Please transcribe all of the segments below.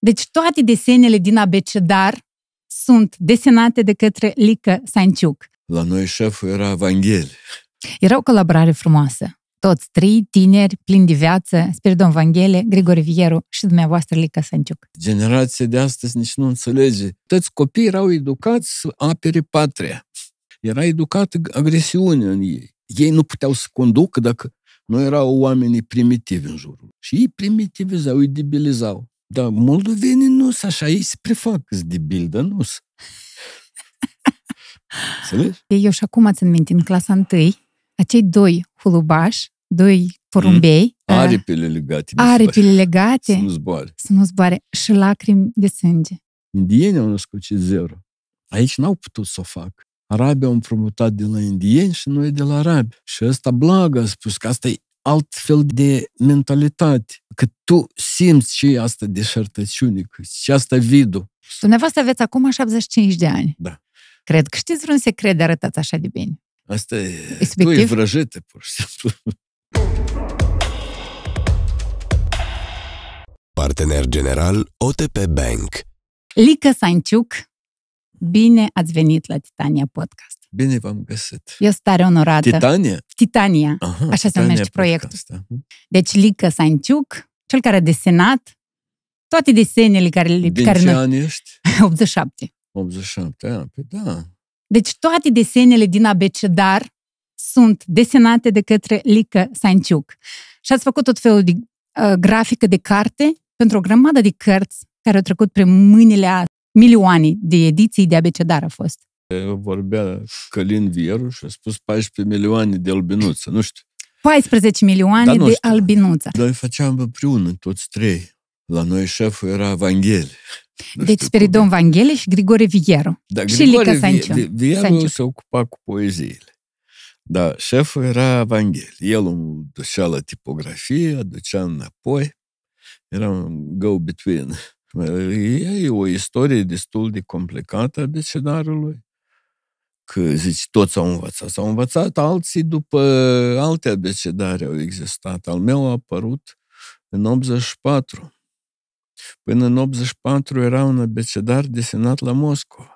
Deci toate desenele din abecedar sunt desenate de către Lică Sanciuc. La noi șeful era Vanghel. Era o colaborare frumoasă. Toți trei tineri, plini de viață, Spiridon Vanghele, Grigore Vieru și dumneavoastră Lica Sanciuc. Generația de astăzi nici nu înțelege. Toți copiii erau educați să apere patria. Era educată agresiune în ei. Ei nu puteau să conducă dacă nu erau oamenii primitivi în jurul. Și ei primitivizau, îi debilizau. Da, moldovenii nu sunt așa, ei se prefac de bil, dar nu sunt. Eu și acum ați minte, în clasa întâi, acei doi hulubași, doi porumbei. Mm. Ă, aripile legate. Aripile legate. Să nu zboare. Să nu zboare. Și lacrimi de sânge. Indienii au născut ce zero. Aici n-au putut să o fac. Arabii au împrumutat de la indieni și noi de la arabi. Și ăsta blagă a spus că asta e alt fel de mentalitate, că tu simți și asta deșertăciune, și asta Și Dumneavoastră aveți acum 75 de ani. Da. Cred că știți vreun secret de arătat așa de bine. Asta e, Expectiv? tu e vrăjită, pur și simplu. Partener general OTP Bank. Lica Sanciuc, bine ați venit la Titania Podcast. Bine v-am găsit. Eu stare onorată. Titania? Titania. Aha, Așa Titania se numește proiectul. Asta. Da. Hm. Deci Lică Sanciuc, cel care a desenat toate desenele care... Din care ce noi... an ești? 87. 87, a, pe păi da. Deci toate desenele din abecedar sunt desenate de către Lică Sanciuc. Și ați făcut tot felul de uh, grafică de carte pentru o grămadă de cărți care au trecut prin mâinile a milioane de ediții de abecedar a fost vorbea Călin Vieru și a spus 14 milioane de albinuță, nu știu. 14 milioane da, de știu. albinuță. Noi făceam împreună, toți trei. La noi șeful era Vanghele. Nu deci Spiridon Vanghele și Grigore Vieru. Da, și Grigore Lica Sanciu. Vieru Sanciu. se ocupa cu poeziile. Da, șeful era Vanghele. El îl ducea la tipografie, ducea înapoi. Era un go-between. E o istorie destul de complicată a decenarului că, zici, toți au învățat. S-au învățat alții după alte abecedare au existat. Al meu a apărut în 84. Până în 84 era un abecedar desenat la Moscova.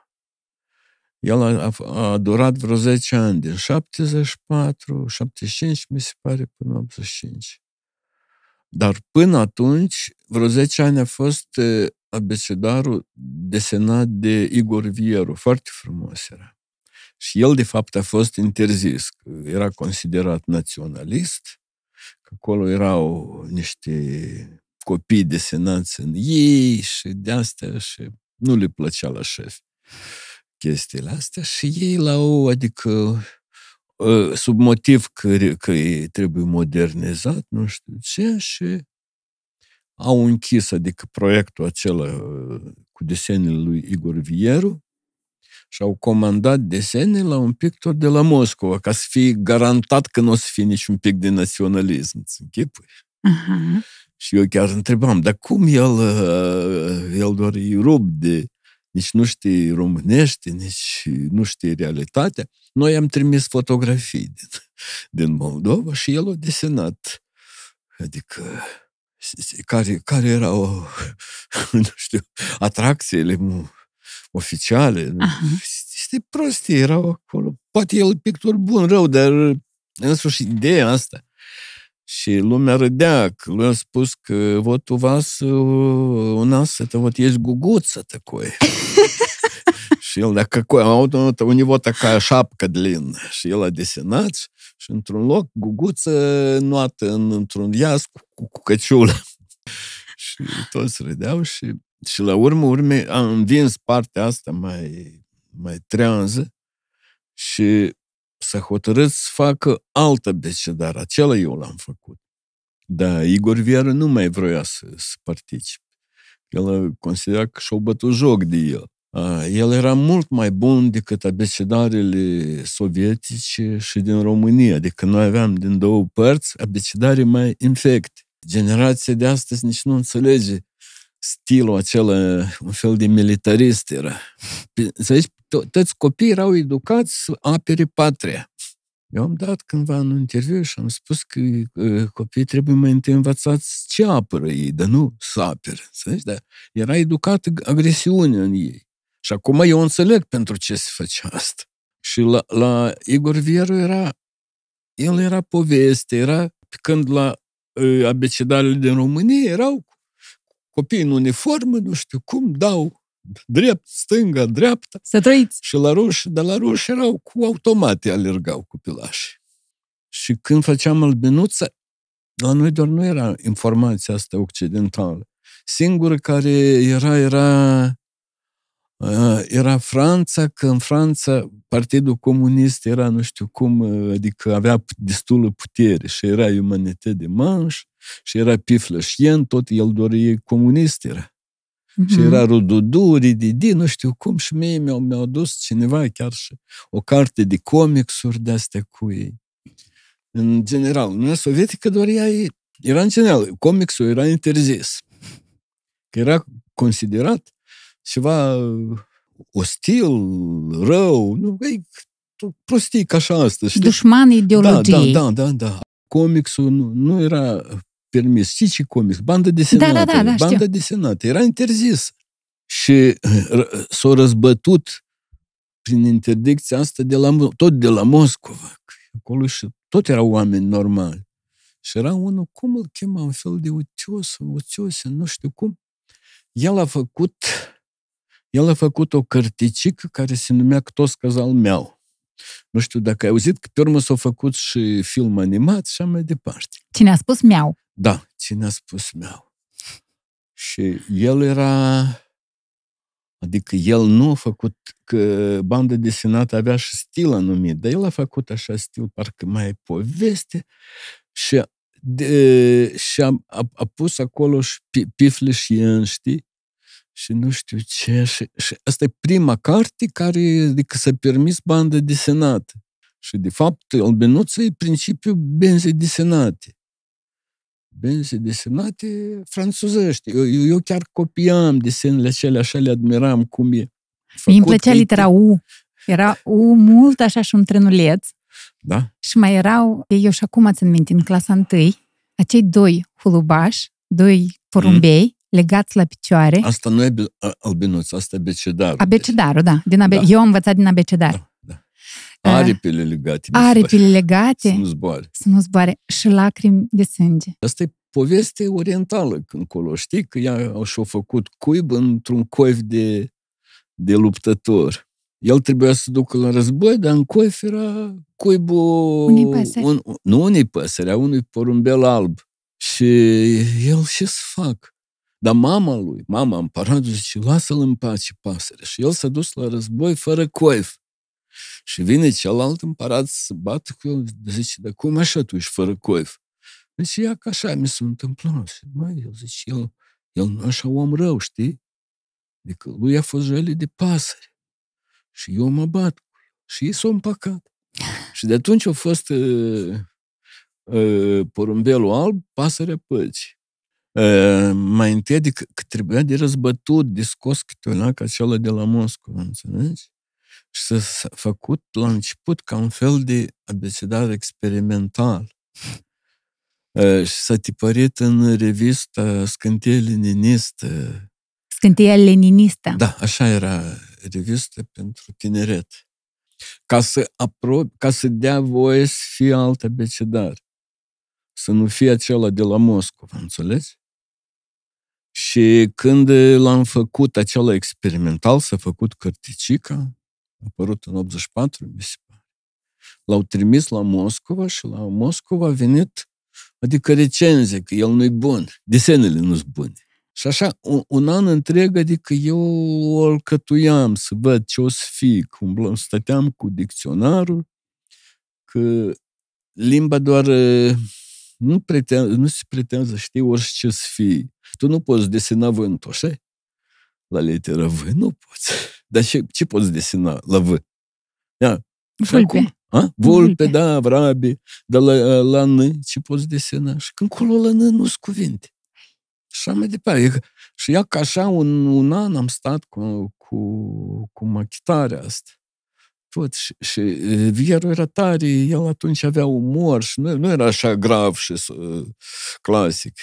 El a, a, a durat vreo 10 ani, din 74, 75, mi se pare, până 85. Dar până atunci, vreo 10 ani a fost eh, abecedarul desenat de Igor Vieru. Foarte frumos era. Și el, de fapt, a fost interzis. Era considerat naționalist, că acolo erau niște copii desenați în ei și de astea și nu le plăcea la șef chestiile astea și ei la o, adică ă, sub motiv că, că trebuie modernizat, nu știu ce, și au închis, adică proiectul acela ă, cu desenele lui Igor Vieru, și au comandat desene la un pictor de la Moscova, ca să fie garantat că nu o să fie niciun pic de naționalism. Îți închipui? Uh-huh. Și eu chiar întrebam, dar cum el, uh, el doar e rup de nici nu știe românește, nici nu știe realitatea. Noi am trimis fotografii din, din Moldova și el a desenat. Adică, care, care erau, nu știu, atracțiile oficiale. Aha. Este prostie, erau acolo. Poate el pictor bun, rău, dar însuși ideea asta. Și lumea râdea, că lui a spus că вот у вас у нас это вот есть гугуца такой. și el, dacă am avut un, у taca șapcă de lin. Și el a desenat și, și într-un loc, guguță nuată în, într-un iaz cu, cu căciulă. și toți râdeau și și la urmă, urme, am învins partea asta mai, mai trează și s-a hotărât să facă altă decedar. Acela eu l-am făcut. Da, Igor Vieră nu mai vroia să, să participe. El considera că și-au bătut joc de el. El era mult mai bun decât abecedarele sovietice și din România, adică noi aveam din două părți abecedare mai infecte. Generația de astăzi nici nu înțelege stilul acela, un fel de militarist era. Să zici, toți copiii erau educați să apere patria. Eu am dat cândva în interviu și am spus că copiii trebuie mai întâi învățați ce apără ei, dar nu să apere. Să zici, dar era educată agresiunea în ei. Și acum eu înțeleg pentru ce se făcea asta. Și la, la Igor Vieru era, el era poveste, era, când la uh, abecedarele din România erau copii în uniformă, nu știu cum, dau drept, stânga, dreapta. Să trăiți! Și la ruși, dar la ruși erau cu automate, alergau copilașii. Și când făceam albinuță, la noi doar nu era informația asta occidentală. Singură care era, era Eh, era Franța, că în Franța Partidul Comunist era nu știu cum, eh, adică avea destulă putere și era umanitate de manș și era Piflășien, tot el e comunist era. Mm-hmm. Și mhm. era Rududu, Rididi, nu știu cum, și mie mi-au, mi-au dus cineva chiar și o carte de comicsuri de-astea cu ei. În general, în Uniunea Sovietică dorea ei, era în general, comicsul era interzis. Că era considerat ceva ostil, rău, nu, e prostii ca așa asta, știi? Dușman ideologiei. Da, da, da, da. da. Comicsul nu, nu era permis. Știi ce comics? Bandă da, da, desenată. Da, da, da, da, Bandă desenată. Era interzis. Și s-au răzbătut prin interdicția asta de la, tot de la Moscova. Acolo și tot erau oameni normali. Și era unul, cum îl chema, un fel de utios, utios, nu știu cum. El a făcut el a făcut o cărticică care se numea Cto scăzal Meu. Nu știu dacă ai auzit că pe urmă s-au făcut și film animat și mai departe. Cine a spus meu? Da, cine a spus meu. Și el era... Adică el nu a făcut că banda desenată avea și stil anumit, dar el a făcut așa stil, parcă mai e poveste și, de, și a, a, a pus acolo și pifle și în, știi? și nu știu ce. Și, și asta e prima carte care adică s-a permis bandă desenată. Și, de fapt, albinuță e principiul benzii desenate. Benzi desenate franțuzești. Eu, eu chiar copiam desenele acelea, așa le admiram cum e. Mi îmi plăcea litera U. Era U mult așa și un trenuleț. Da. Și mai erau, eu și acum în minte, în clasa întâi, acei doi hulubași, doi porumbei, mm legați la picioare. Asta nu e albinuț, asta e abecedarul. Abecedarul, da. Din abe- da. Eu am învățat din abecedar. Da, da. Aripile legate. Aripile legate. Să nu zboare. Să nu zboare. Și lacrimi de sânge. Asta e poveste orientală încolo. Știi că ea și-a făcut cuib într-un coif de, de luptător. El trebuia să ducă la război, dar în coif era cuibul... Unii păsări. Un, nu unii păsări, a unui porumbel alb. Și el ce să fac? Dar mama lui, mama împăratului, zice, lasă-l în pace, pasăre. Și el s-a dus la război fără coif. Și vine celălalt împărat să bată cu el, zice, dar cum așa tu ești fără coif? Deci, ia că așa mi s-a întâmplat. Mai, el zice, el, el nu așa om rău, știi? Adică lui a fost jale de pasăre. Și eu mă bat. Și ei sunt păcat. Și de atunci a fost uh, uh, porumbelul alb, pasărea păcii. Э, mai întâi, adică că trebuia de răzbătut, de scos câte o lac acela de la Moscova, înțelegi? Și să s-a făcut la început ca un fel de abecedar experimental. Ă, și s-a tipărit în revista Scântie Leninistă. Scântie Leninistă. Da, așa era revista pentru tineret. Ca să, apro- ca să dea voie să fie alt abecedar. Să nu fie acela de la Moscova, înțelegi? Și când l-am făcut acela experimental, s-a făcut cărticica, a apărut în 84, mi se pare. L-au trimis la Moscova și la Moscova a venit, adică recenzie, că el nu-i bun, desenele nu sunt bune. Și așa, un, un an întreg, adică eu o alcătuiam să văd ce o să fie, umblam, stăteam cu dicționarul, că limba doar nu, pretend, nu se preteam să știi orice să fii. Tu nu poți desena vântul, așa? La literă V nu poți. Dar ce, ce poți desena la V? Ia, Vulpe. Acum, a? Vulpe, da, vrabi. dar la, la N ce poți desena? Și când colo la N nu sunt cuvinte. Și așa mai departe. Și ia ca așa un, un an am stat cu, cu, cu machitarea asta tot. Și, și Vieru era tare, el atunci avea umor și nu, nu era așa grav și uh, clasic.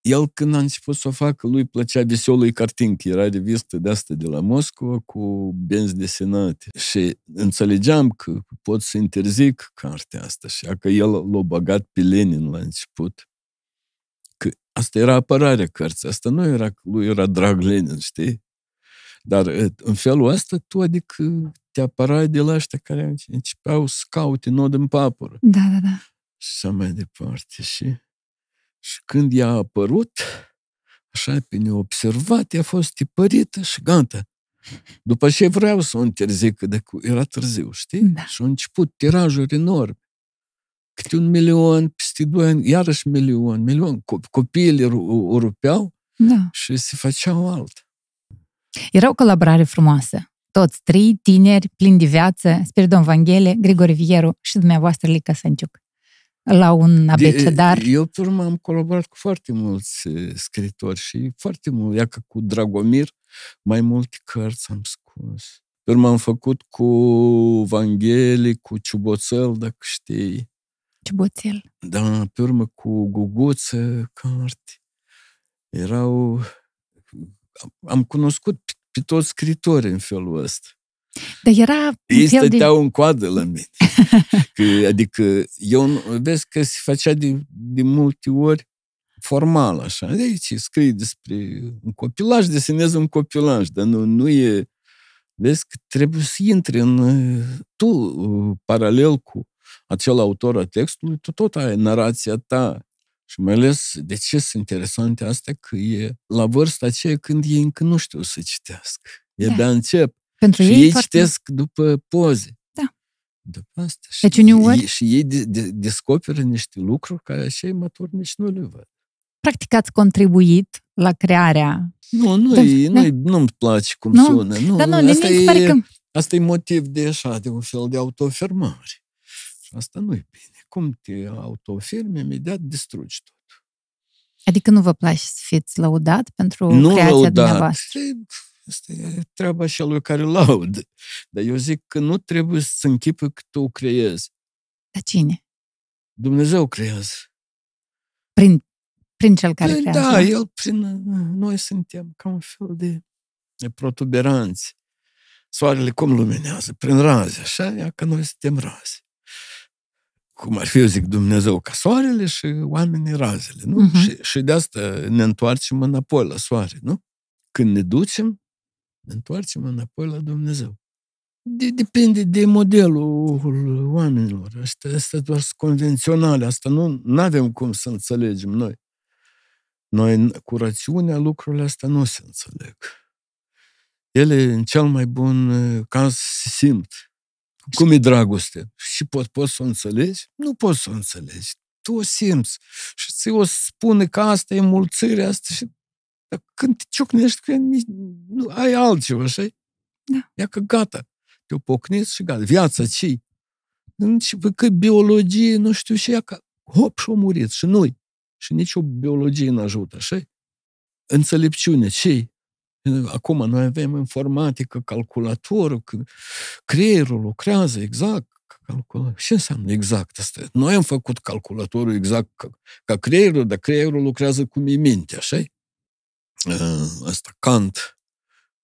El când a început să o facă, lui plăcea Visolui Cartinc, era revistă de asta de la Moscova cu benzi desenate. Și înțelegeam că pot să interzic cartea asta, și că el l-a băgat pe Lenin la început. Că asta era apărarea cărții, asta nu era lui era drag Lenin, știi? Dar în felul ăsta tu, adică, te aparai de la ăștia care începeau să caute nod în papură. Da, da, da. Și așa mai departe. Și, și când i a apărut, așa pe neobservat, i a fost tipărită și gata. După ce vreau să o interzic, că de cu... era târziu, știi? Da. Și au început tirajuri enorme. Câte un milion, peste doi ani, iarăși milion, milion. Copiii o rupeau da. și se făceau alt. Era o colaborare frumoasă toți trei tineri, plini de viață, Spiridon Vanghele, Grigore Vieru și dumneavoastră Lica Sanciuc la un abecedar. De, eu, pe urmă, am colaborat cu foarte mulți eh, scritori și foarte mult, iacă cu Dragomir, mai multe cărți am scos. Pe urmă am făcut cu Vangheli, cu Ciuboțel, dacă știi. Ciuboțel. Da, pe urmă cu Guguță, carte. Erau... Am cunoscut pe toți scritori în felul ăsta. Dar era Ei stăteau de... în coadă la mine. Că, adică eu vezi că se făcea de, de multe ori formal așa. Deci scrii despre un copilaj, desenezi un copilaj, dar nu, nu e... Vezi că trebuie să intri în... Tu, paralel cu acel autor a textului, tu tot ai narația ta și mai ales, de ce sunt interesante astea? Că e la vârsta aceea când ei încă nu știu să citească. E da. de încep. Pentru și ei, ei foarte... citesc după poze. Da. După asta. Și deci, uneori... Ei, și ei de, de, descoperă niște lucruri care așa maturi nici nu le văd. Practic ați contribuit la crearea... Nu, nu de... e, da. nu da. nu-mi place cum nu? sună. Nu, Dar nu, nu asta, e, că... asta e motiv de așa, de un fel de autoafirmare. Și asta nu e bine cum te autofirmi, imediat distrugi tot. Adică nu vă place să fiți lăudat pentru nu creația laudat. dumneavoastră? Păi, asta e treaba și lui care laudă. Dar eu zic că nu trebuie să închipă că tu creezi. Dar cine? Dumnezeu creează. Prin, prin cel care păi, creează? Da, el prin... Noi suntem ca un fel de, de protuberanți. Soarele cum luminează? Prin raze, așa? Ia că noi suntem raze cum ar fi, eu zic, Dumnezeu ca soarele și oamenii razele, nu? Uh-huh. Și, și de asta ne întoarcem înapoi la soare, nu? Când ne ducem, ne întoarcem înapoi la Dumnezeu. De, depinde de modelul oamenilor. Asta, asta doar convenționale. Asta nu avem cum să înțelegem noi. Noi, cu rațiunea, lucrurile astea nu se înțeleg. Ele, în cel mai bun eh, caz, se simt cum e dragoste. Și pot, pot să o înțelegi? Nu pot să o înțelegi. Tu o simți. Și ți o spune că asta e mulțire, asta și... Dar când te ciocnești cu ea, nu, ai altceva, așa Da. Ia că gata. Te-o și gata. Viața ce Și că biologie, nu știu, și ea că hop și-o murit. Și noi. Și nici o biologie nu ajută, așa Înțelepciune, ce Acum noi avem informatică, calculatorul, creierul lucrează exact calculator. Ce înseamnă exact asta? Noi am făcut calculatorul exact ca, ca creierul, dar creierul lucrează cum e mintea, așa uh, Asta Kant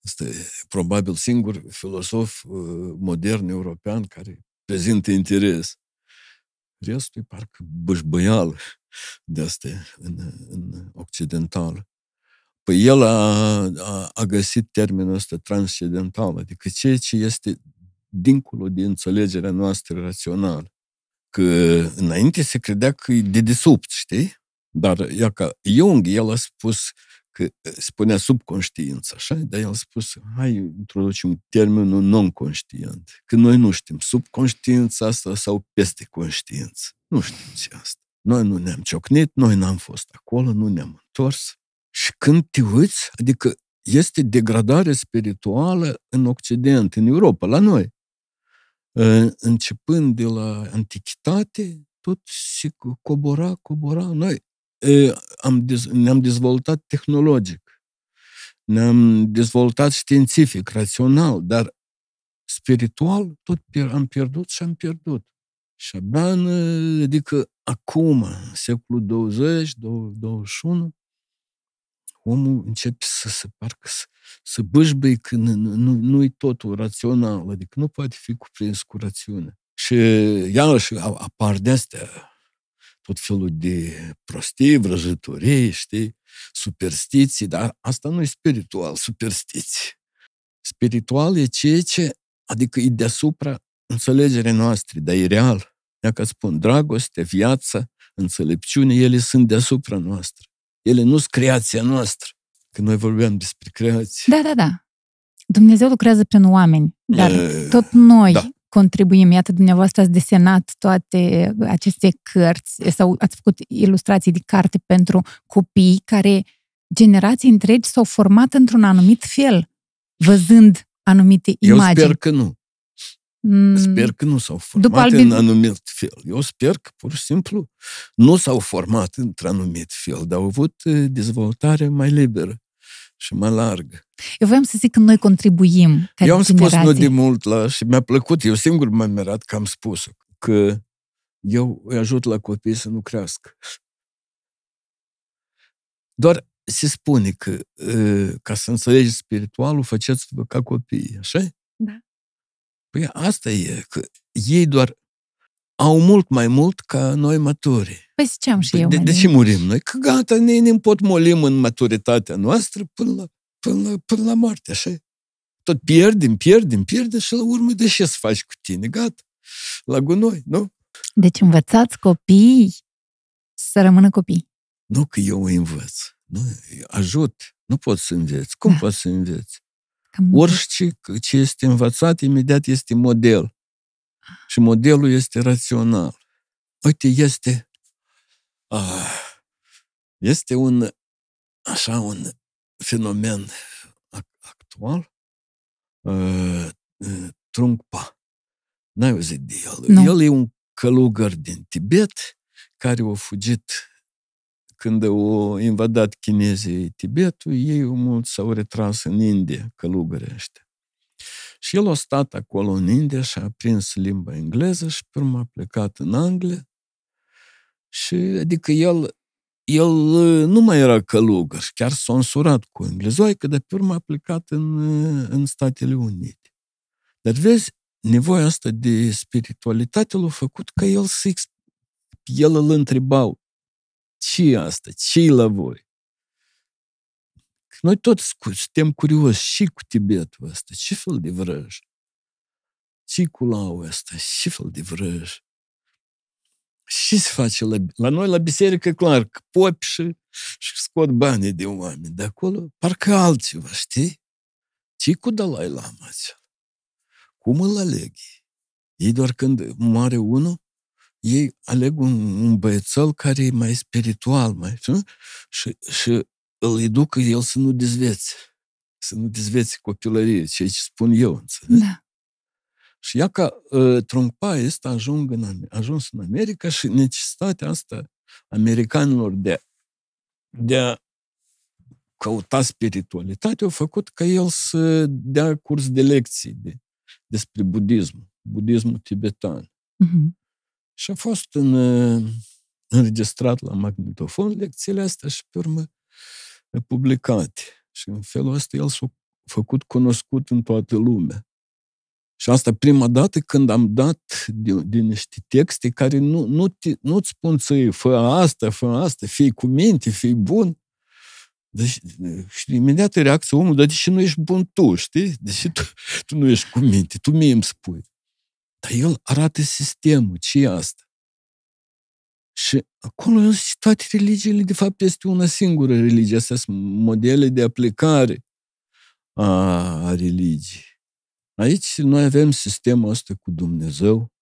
este probabil singur filosof uh, modern european care prezintă interes. Restul e parcă bâșbăial de asta în, în occidental. Păi el a, a, a găsit termenul ăsta transcendental, adică ceea ce este dincolo de înțelegerea noastră rațională. Că înainte se credea că e de desubt, știi? Dar iaca ca Jung, el a spus că spunea subconștiință, așa? Dar el a spus, hai, introducem termenul non-conștient. Că noi nu știm subconștiința asta sau peste conștiință. Nu știm ce asta. Noi nu ne-am ciocnit, noi n-am fost acolo, nu ne-am întors. Și când te uiți, adică este degradare spirituală în Occident, în Europa, la noi. Ă, începând de la antichitate, tot se cobora, cobora. Noi ă, am ne-am dezvoltat tehnologic, ne-am dezvoltat științific, rațional, dar spiritual tot am pierdut și am pierdut. Și abia, în, adică acum, în secolul 20, 21, omul începe să se parcă să, să bâșbăi că nu, nu, nu, i totul rațional, adică nu poate fi cuprins cu rațiune. Și iarăși apar de astea tot felul de prostii, vrăjitorii, știi, superstiții, dar asta nu e spiritual, superstiții. Spiritual e ceea ce, adică e deasupra înțelegerii noastre, dar e real. Dacă spun dragoste, viață, înțelepciune, ele sunt deasupra noastră. Ele nu sunt creația noastră. Când noi vorbeam despre creație. Da, da, da. Dumnezeu lucrează prin oameni, dar e, tot noi da. contribuim. Iată, dumneavoastră ați desenat toate aceste cărți sau ați făcut ilustrații de carte pentru copii care generații întregi s-au format într-un anumit fel, văzând anumite imagini. Eu sper că nu. Mm. Sper că nu s-au format După albin... în anumit fel. Eu sper că, pur și simplu, nu s-au format într-anumit fel, dar au avut eh, dezvoltare mai liberă și mai largă. Eu voiam să zic că noi contribuim. Ca eu am spus nu de mult la, și mi-a plăcut, eu singur m-am mirat că am spus că eu îi ajut la copii să nu crească. Doar se spune că eh, ca să înțelegeți spiritualul, faceți-vă ca copii, așa? Da. Păi asta e, că ei doar au mult mai mult ca noi maturi. Păi ziceam și păi eu. De, de ce murim noi? Că gata, ne, ne molim în maturitatea noastră până la, până la, până la moarte, așa Tot pierdem, pierdem, pierdem și la urmă de ce să faci cu tine? Gata, la gunoi, nu? Deci învățați copii să rămână copii. Nu că eu îi învăț. Nu, ajut. Nu pot să înveți. Cum da. pot să înveți? Orice ce este învățat, imediat este model. Și modelul este rațional. Uite, este ah, este un așa un fenomen actual ah, Trungpa. N-ai auzit de el. Nu. El e un călugăr din Tibet care a fugit când au invadat chinezii Tibetul, ei mulți s-au retras în India, călugări ăștia. Și el a stat acolo în India și a prins limba engleză și pe urmă a plecat în Anglia. Și, adică el, el uh, nu mai era călugăr, chiar s-a însurat cu că de pe urmă a plecat în, uh, în Statele Unite. Dar vezi, nevoia asta de spiritualitate l-a făcut că el să el îl întrebau ce asta? ce la voi? noi toți suntem curioși și cu Tibetul ăsta, ce fel de vrăj? ce cu lau ăsta, ce fel de vrăj? Și se face la, la noi, la biserică, clar, că popi și, și scot banii de oameni. De acolo, parcă altceva, știi? ce cu Dalai Lama acela? Cum îl aleg? Ei doar când moare unul, ei aleg un, un băiețel care e mai spiritual, mai Și, și îl educă el să nu dezvețe. Să nu dezvețe copilărie, ceea ce spun eu, înțeleg? Da. Și ea ca uh, trompa este ajung în, ajuns în America și necesitatea asta americanilor de, de a căuta spiritualitate, au făcut ca el să dea curs de lecții de, despre budism, budismul tibetan. Uh-huh. Și a fost în, uh, înregistrat la magnetofon lecțiile astea și pe urmă publicate. Și în felul ăsta el s-a făcut cunoscut în toată lumea. Și asta prima dată când am dat din, din niște texte care nu, nu, te, nu-ți spun să fă asta, fă asta, fii cu minte, fii bun. Deci, și imediat reacția omul, dar de ce nu ești bun tu, știi? De ce tu, tu nu ești cu minte? Tu mie îmi spui. Dar el arată sistemul, ce e asta? Și acolo eu zic, toate religiile, de fapt, este una singură religie. Astea sunt modele de aplicare a, a religiei. Aici noi avem sistemul ăsta cu Dumnezeu.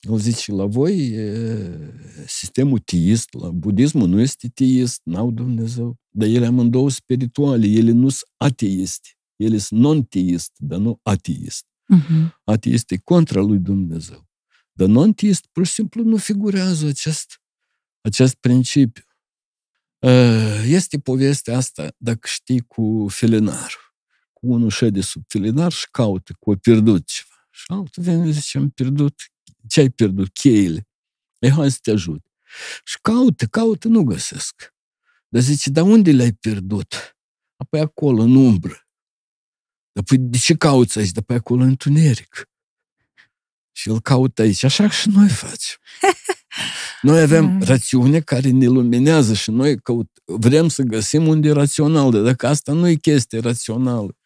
El zice, la voi e sistemul teist, la budismul nu este teist, n-au Dumnezeu. Dar ele amândouă spirituale, ele nu sunt ateiste. Ele sunt non-teist, dar nu ateist uh-huh. Mhm. ateist e contra lui Dumnezeu. Dar non-teist pur și simplu nu figurează acest, acest principiu. Ă, este povestea asta, dacă știi, cu felinarul. Cu unul șede sub felinar și caută cu o pierdut ceva. Și altul vine și zice, am pierdut, ce ai pierdut? Cheile. E, hai să te ajut. Și caută, caută, nu găsesc. Dar zice, dar unde le-ai pierdut? Apoi acolo, în umbră. Dar păi, de ce cauți aici? de pe acolo întuneric. Și îl caută aici. Așa și noi facem. Noi avem mm. rațiune care ne luminează și noi căut, vrem să găsim unde e rațional, dar dacă asta nu e chestie rațională,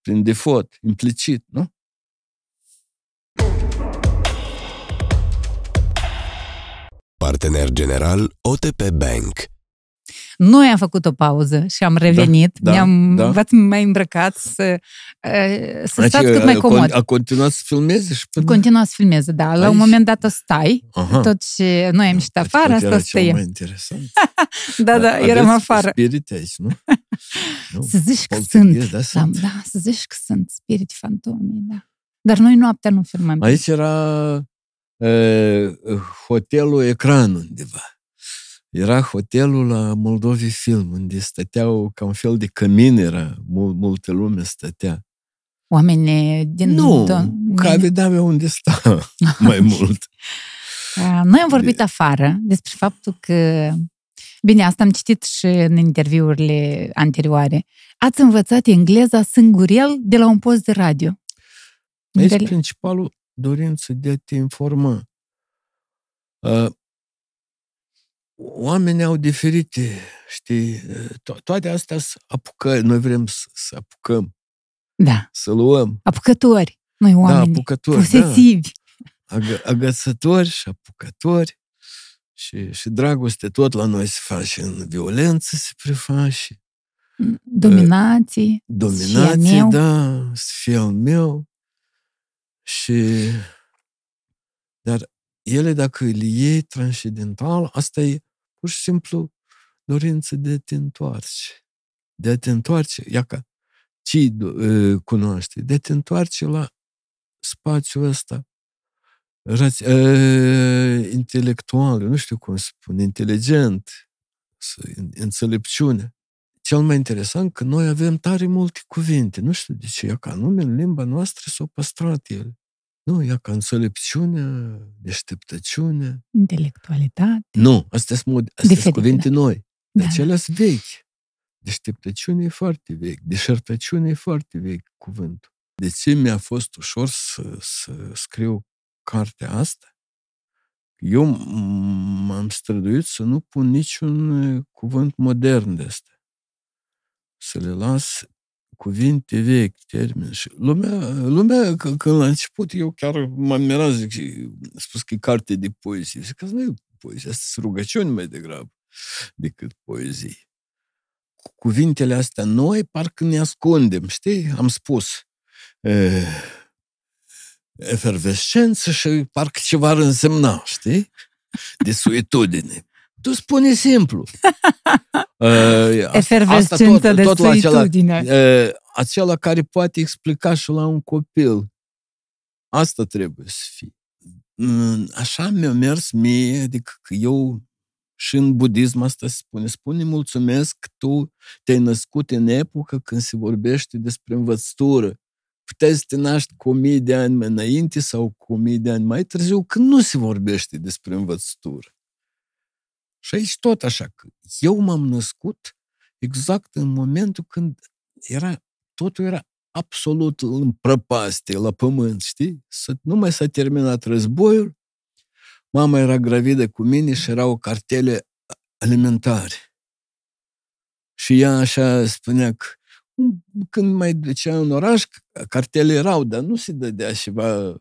prin default, implicit, nu? Partener general OTP Bank noi am făcut o pauză și am revenit. Da, Mi-am, da. da. V-ați mai îmbrăcat să, să deci, stați cât mai comod. A continuat să filmeze și până... Continua să filmeze, da. La Aici? un moment dat o stai. Aha. Tot ce noi am da, ieșit afară, deci, asta stăie. mai interesant. da, da, Aveți eram afară. spirite aici, nu? nu să zici că sunt. Da, sunt. Da, să zici că sunt spiriti fantome, da. Dar noi noaptea nu filmăm. Aici era e, hotelul ecran undeva. Era hotelul la Moldovi Film, unde stăteau ca un fel de cămin era, multe lume stătea. Oameni din... Nu, do- ca vedeam eu unde sta mai mult. Noi am vorbit de... afară despre faptul că... Bine, asta am citit și în interviurile anterioare. Ați învățat engleza singurel de la un post de radio. Aici de... principalul dorință de a te informa oamenii au diferite, știi, to- toate astea sunt apucări, noi vrem să, să apucăm, da. să luăm. Apucători, noi da, oameni, da, apucători, posesivi. Da. Agă, agățători și apucători și, și dragoste tot la noi se face în violență, se preface. Mm, dominații. Dominații, da, să fie al meu. Și... Dar ele, dacă îl iei transcendental, asta e pur și simplu dorință de a te întoarce. De a te întoarce, Iaca, ca ce cunoaște, de a te întoarce la spațiul ăsta raț- uh, intelectual, nu știu cum spun, inteligent, înțelepciune. Cel mai interesant că noi avem tare multe cuvinte, nu știu de ce, ca anume în limba noastră s-au păstrat ele. Nu, ia ca înțelepciune, deșteptăciune. Intelectualitate. Nu, astea sunt, mod, astea sunt cuvinte noi. Dar da. cele sunt vechi. Deșteptăciune e foarte vechi, deșertăciune e foarte vechi cuvântul. De ce mi-a fost ușor să, să scriu cartea asta? Eu m-am străduit să nu pun niciun cuvânt modern de asta. Să le las cuvinte vechi, termeni. Și lumea, lumea că, când la început, eu chiar mă miram, zic, spus că e carte de poezie. Zic că nu e poezie, asta sunt rugăciuni mai degrabă decât poezii. Cu cuvintele astea noi parcă ne ascundem, știi? Am spus e, efervescență și parcă ceva ar însemna, știi? De suetudine. Tu spune simplu. Uh, Efervescență de tot Acela, uh, acela care poate explica și la un copil. Asta trebuie să fie. Mm, așa mi-a mers mie, adică eu și în budism asta se spune. Spune mulțumesc că tu te-ai născut în epoca când se vorbește despre învățătură. Puteai să te naști cu mii de ani mai înainte sau cu mii de ani mai târziu, când nu se vorbește despre învățătură. Și aici tot așa, că eu m-am născut exact în momentul când era, totul era absolut în prăpastie, la pământ, știi? Nu mai s-a terminat războiul, mama era gravidă cu mine și erau cartele alimentare. Și ea așa spunea că mm, când mai ducea în oraș, cartele erau, dar nu se dădea ceva,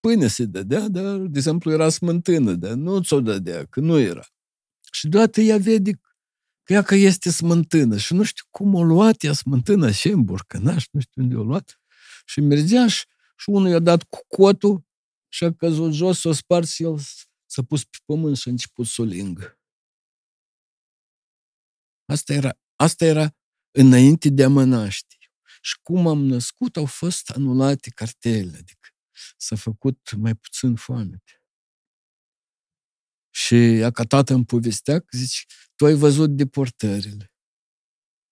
pâine se dădea, dar, de exemplu, era smântână, dar nu ți-o dădea, că nu era. Și deodată ea vede că ea că este smântână și nu știu cum o luat ea smântână, și în borcănaș, nu știu unde o luat. Și mergea și, și unul i-a dat cu cotul și a căzut jos, s-a spart și el s-a pus pe pământ și a început să o lingă. Asta era, asta era înainte de a mă naște. Și cum am născut, au fost anulate cartele, adică s-a făcut mai puțin foamete. Și ea ca tată îmi povestea, că zici, tu ai văzut deportările.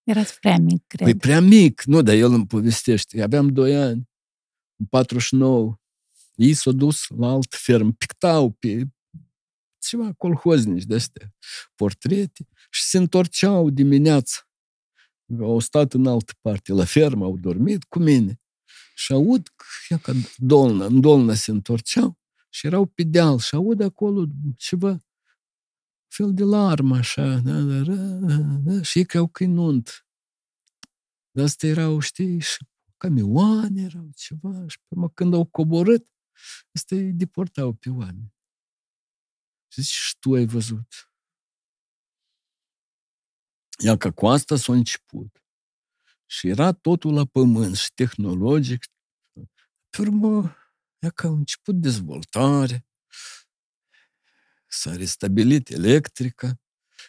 Erați prea mic, cred. Păi prea mic, nu, dar el îmi povestește. Aveam doi ani, în 49. Ei s-au dus la alt ferm, pictau pe ceva colhoznici de astea, portrete, și se întorceau dimineața. Au stat în altă parte, la fermă, au dormit cu mine. Și aud că, ca dolna, în dolna se întorceau și erau pe deal și aud acolo ceva fel de larmă, așa, da, da, da, da, și ca o cânunt. Dar asta erau, știi, și camioane erau ceva, și pe urmă, când au coborât, asta îi deportau pe oameni. Și zice, și tu ai văzut. Iar că cu asta s-a început. Și era totul la pământ și tehnologic. Pe urmă, ea că a început dezvoltare s-a restabilit electrica.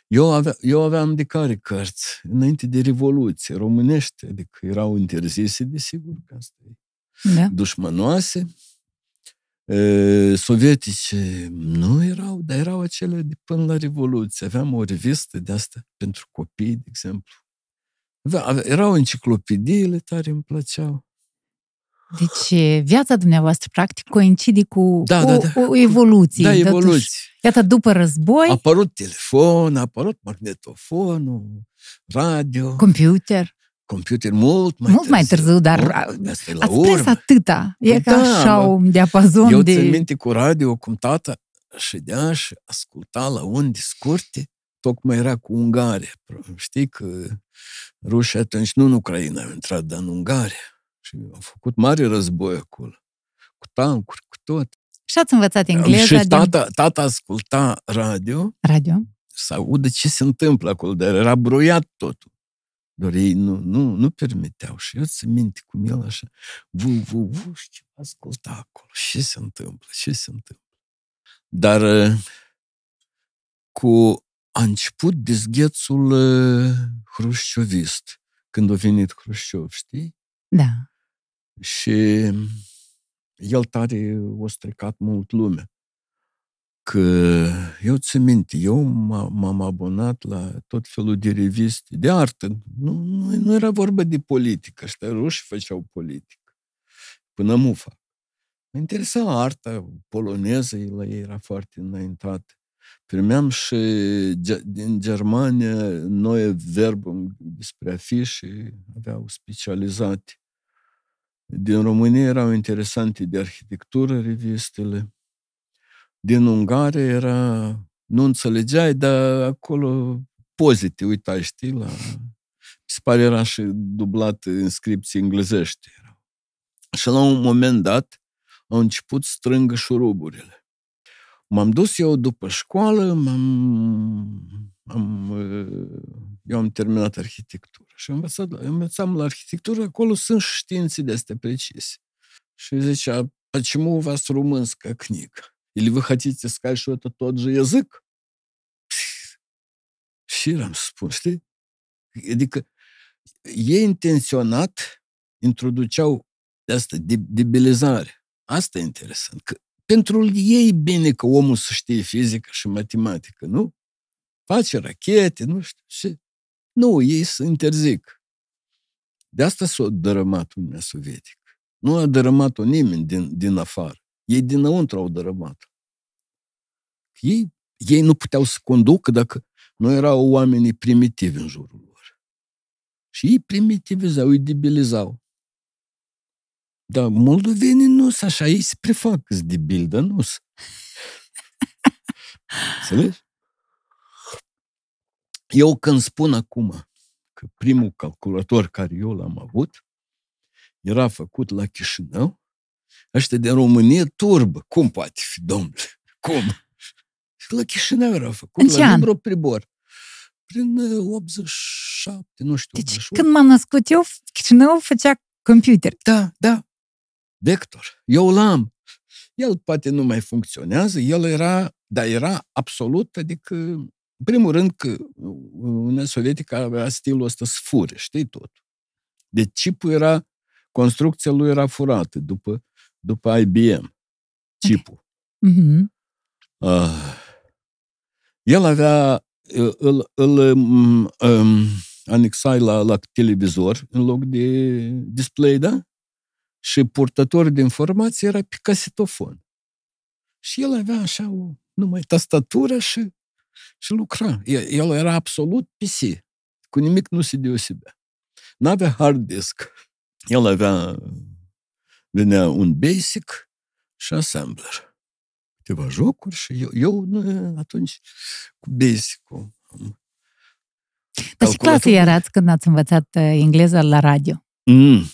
Eu, avea, eu aveam de care cărți înainte de Revoluție, românește, adică erau interzise, desigur, că asta e. Da. Dușmănoase. E, sovietice nu erau, dar erau acele de până la Revoluție. Aveam o revistă de asta pentru copii, de exemplu. Avea, erau enciclopediile, tare îmi plăceau. Deci viața dumneavoastră, practic, coincide cu, da, cu da, da. o evoluție. Da, da deci, evoluție. Totuși, iată, după război... A apărut telefon, a apărut magnetofonul, radio... Computer. Computer mult mai Mult târziu, mai târziu, dar mult, ați prins atâta. E păi da, ca așa mă, un diapazon eu de... Eu țin minte cu radio, cum tata ședea și asculta la unde scurte, tocmai era cu Ungaria. Știi că rușii atunci, nu în Ucraina, au intrat, dar în Ungaria și au făcut mare război acolo. Cu tancuri, cu tot. Și ați învățat engleză? Și adică- tata, tata asculta radio. Radio. Să audă ce se întâmplă acolo, dar era broiat totul. Doar ei nu, nu, nu permiteau. Și eu să minte cum el așa, vu, vu, vu, și ce asculta acolo. Ce se întâmplă, ce se întâmplă. Dar ă, cu a început dezghețul ă, hrușciovist, când a venit Hrușciov, știi? Da. Și el tare o stricat mult lume. Că eu țin minte, eu m-am abonat la tot felul de reviste de artă. Nu, nu, nu era vorba de politică, ăștia ruși făceau politică. Până mufa. Mă interesa arta poloneză, la ei era foarte înaintat. Primeam și din Germania noi verbum despre afișe, aveau specializate. Din România erau interesante de arhitectură revistele. Din Ungaria era... Nu înțelegeai, dar acolo pozite, te uitai, știi, la... Se pare era și dublat inscripții englezești. Erau. Și la un moment dat au început strângă șuruburile. M-am dus eu după școală, m-am am, eh, eu am terminat arhitectură și am învățat, învățam la arhitectură, acolo sunt științe de astea precise. Și zicea, почему у вас румынская книга? Или вы хотите сказать, что это тот же язык? Și l spus, știi? Adică ei intenționat introduceau de asta, debilizare. Asta e interesant. Că pentru ei bine că omul să știe fizică și matematică, nu? face rachete, nu știu ce. Nu, ei se interzic. De asta s-a dărâmat Uniunea Sovietică. Nu a dărâmat-o nimeni din, din afară. Ei dinăuntru au dărâmat ei, ei nu puteau să conducă dacă nu erau oamenii primitivi în jurul lor. Și ei primitivizau, îi debilizau. Dar moldovenii nu sunt așa, ei se prefac că debili, dar nu sunt. Înțelegi? Eu când spun acum că primul calculator care eu l-am avut era făcut la Chișinău, ăștia de România turbă. Cum poate fi, domnule? Cum? la Chișinău era făcut, În la Libro Pribor. Prin 87, uh, nu știu. Deci 88. când m-am născut eu, Chișinău făcea computer. Da, da. Vector. Eu l-am. El poate nu mai funcționează, el era, dar era absolut, adică în primul rând că uh, Uniunea Sovietică avea stilul ăsta sfure, știi tot. Deci chipul era, construcția lui era furată după, după IBM. Chipul. Okay. Uh, el avea, îl, îl um, um, anexai la, la televizor în loc de display, da? Și purtător de informații era pe casetofon. Și el avea așa o numai tastatură și și lucra. El era absolut PC, cu nimic nu se deosebea. N-avea hard disk. El avea, venea un basic și assembler. Câteva jocuri și eu, eu atunci cu basic-ul. Dar ce clasă erați când ați învățat uh, engleza la radio? Mm.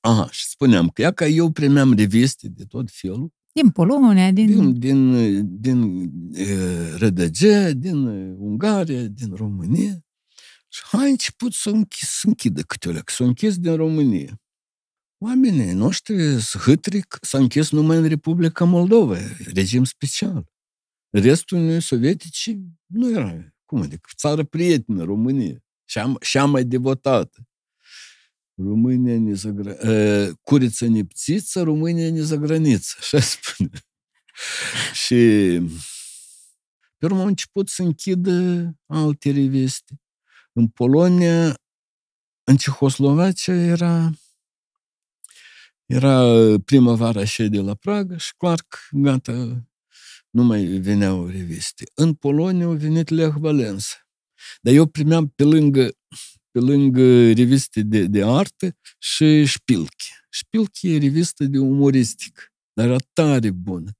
Aha, și spuneam că, ea, că eu primeam reviste de tot felul din Polonia, din... Din, din, din RDG, din Ungaria, din România. Și a început să, închis, să închidă câte o leacă, s-a închis din România. Oamenii noștri, hâtric, s-a închis numai în Republica Moldova, regim special. Restul Uniunii Sovietice nu era, cum adică, țară prietenă, România, și am, și am mai devotată. România ne za uh, curiță ne pțiță, România ne za graniță. Așa spune. și pe urmă au început să închidă alte reviste. În Polonia, în Cehoslovacia era era primăvara și de la Praga și clar că gata, nu mai veneau reviste. În Polonia au venit Lech Valens. Dar eu primeam pe lângă pe lângă reviste de, de artă și Spilke. Spilke e revistă de umoristic, dar era tare bună.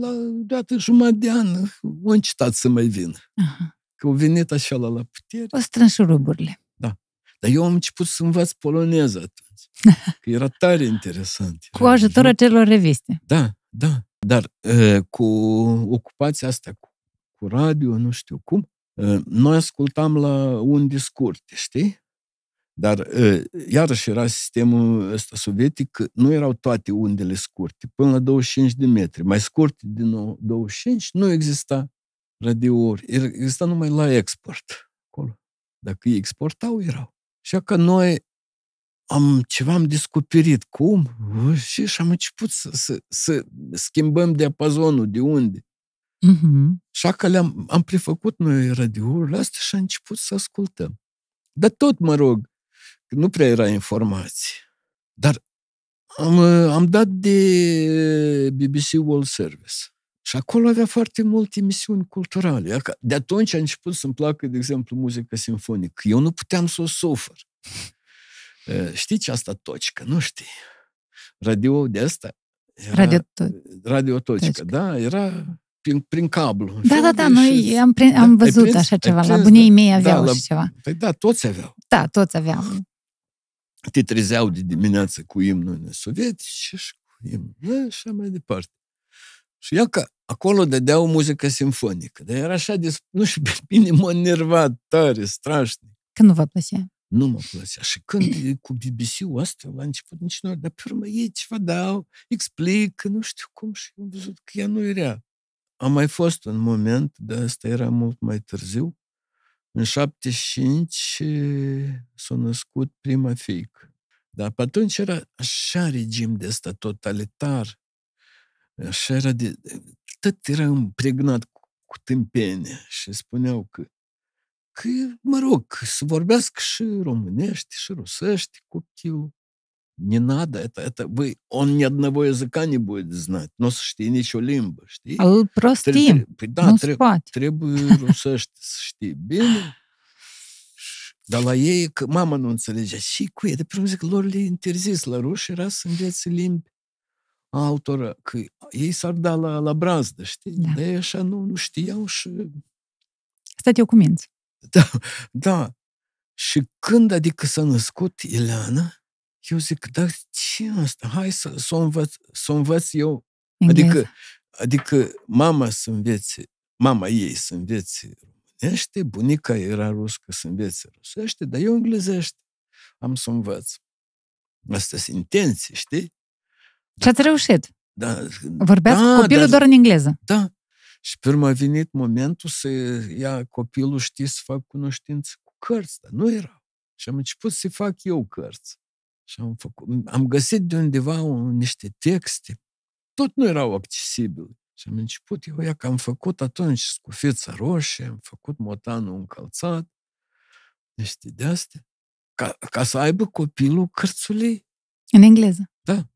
La, dată jumătate de an o încetat să mai vină. Aha. Că au venit așa la, la putere. O strâns șuruburile. Da. Dar eu am început să învăț poloneză atunci. Că era tare interesant. Era cu ajutorul acelor reviste. Da, da. Dar e, uh, cu ocupația asta, cu, cu radio, nu știu cum, Ă, noi ascultam la un discurs, știi? Dar ă, iarăși era sistemul ăsta sovietic, nu erau toate undele scurte, până la 25 de metri. Mai scurte din 25 nu exista radiouri, exista numai la export acolo. Dacă ei exportau, erau. Așa că noi am ceva am descoperit cum și, și am început să, să, să schimbăm diapazonul de unde. Uh-huh. Așa că le-am am prefăcut noi radiourile astea și am început să ascultăm. Dar tot, mă rog, nu prea era informație. Dar am, am dat de BBC World Service. Și acolo avea foarte multe emisiuni culturale. De atunci a început să-mi placă, de exemplu, muzica simfonică. Eu nu puteam să o sufăr. Știi ce asta tocică, nu știi? Radio de asta Radio Radio Tocică, da, era prin, prin cablu. Da, da, da, noi am, prin, am văzut prins, așa ceva, prins, da, la bunii mei aveau da, și ceva. Păi da, toți aveau. Da, toți aveau. Te trezeau de dimineață cu imnul sovietice și cu imnul, da, așa mai departe. Și eu că acolo dădeau muzică simfonică, dar era așa de, nu știu, pe mine m-a nervat tare, strașnic. Că nu vă plăcea? Nu mă plăcea. Și când cu BBC-ul ăsta, la început nici nu, dar pe urmă ei ceva dau, explic, nu știu cum și am văzut că ea nu era. A mai fost un moment, dar asta era mult mai târziu. În 75 s-a născut prima fiică. Dar pe atunci era așa regim de ăsta totalitar, așa era de... Tot era împregnat cu, cu tâmpene și spuneau că, că, mă rog, să vorbească și românești și rusești copilul не надо, это, это вы, он ни одного языка не будет знать, но știe nicio limbă, știi? Îl prostim, trebuie, da, nu trebuie, spate. trebuie rusește să știi bine. Dar la ei, că mama nu înțelegea, și cu ei, de primul zic, lor le interzis la ruși era să învețe limbi altora, că ei s-ar da la, la brazdă, știi? Da. De așa nu, nu știau și... Stăteau cu minți. Da, da. Și când, adică s-a născut Ileana, eu zic, dar ce asta? Hai să, să, o, învăț, să o învăț eu. Adică, adică mama să învețe, mama ei să învețe românește, bunica era ruscă să învețe rusește, dar eu englezește. Am să învăț. Asta sunt intenții, știi? Și ați da. reușit. Da, Vorbeați da, cu copilul dar, doar în engleză. Da. Și pe urmă a venit momentul să ia copilul, știi, să fac cunoștință cu cărți, dar nu era. Și am început să fac eu cărți. Și am, făcut, am găsit de undeva niște texte, tot nu erau accesibile. Și am început, eu ia că am făcut atunci scufița roșie, am făcut motanul încălțat, niște de-astea, ca, ca să aibă copilul cărțului. În engleză? Da.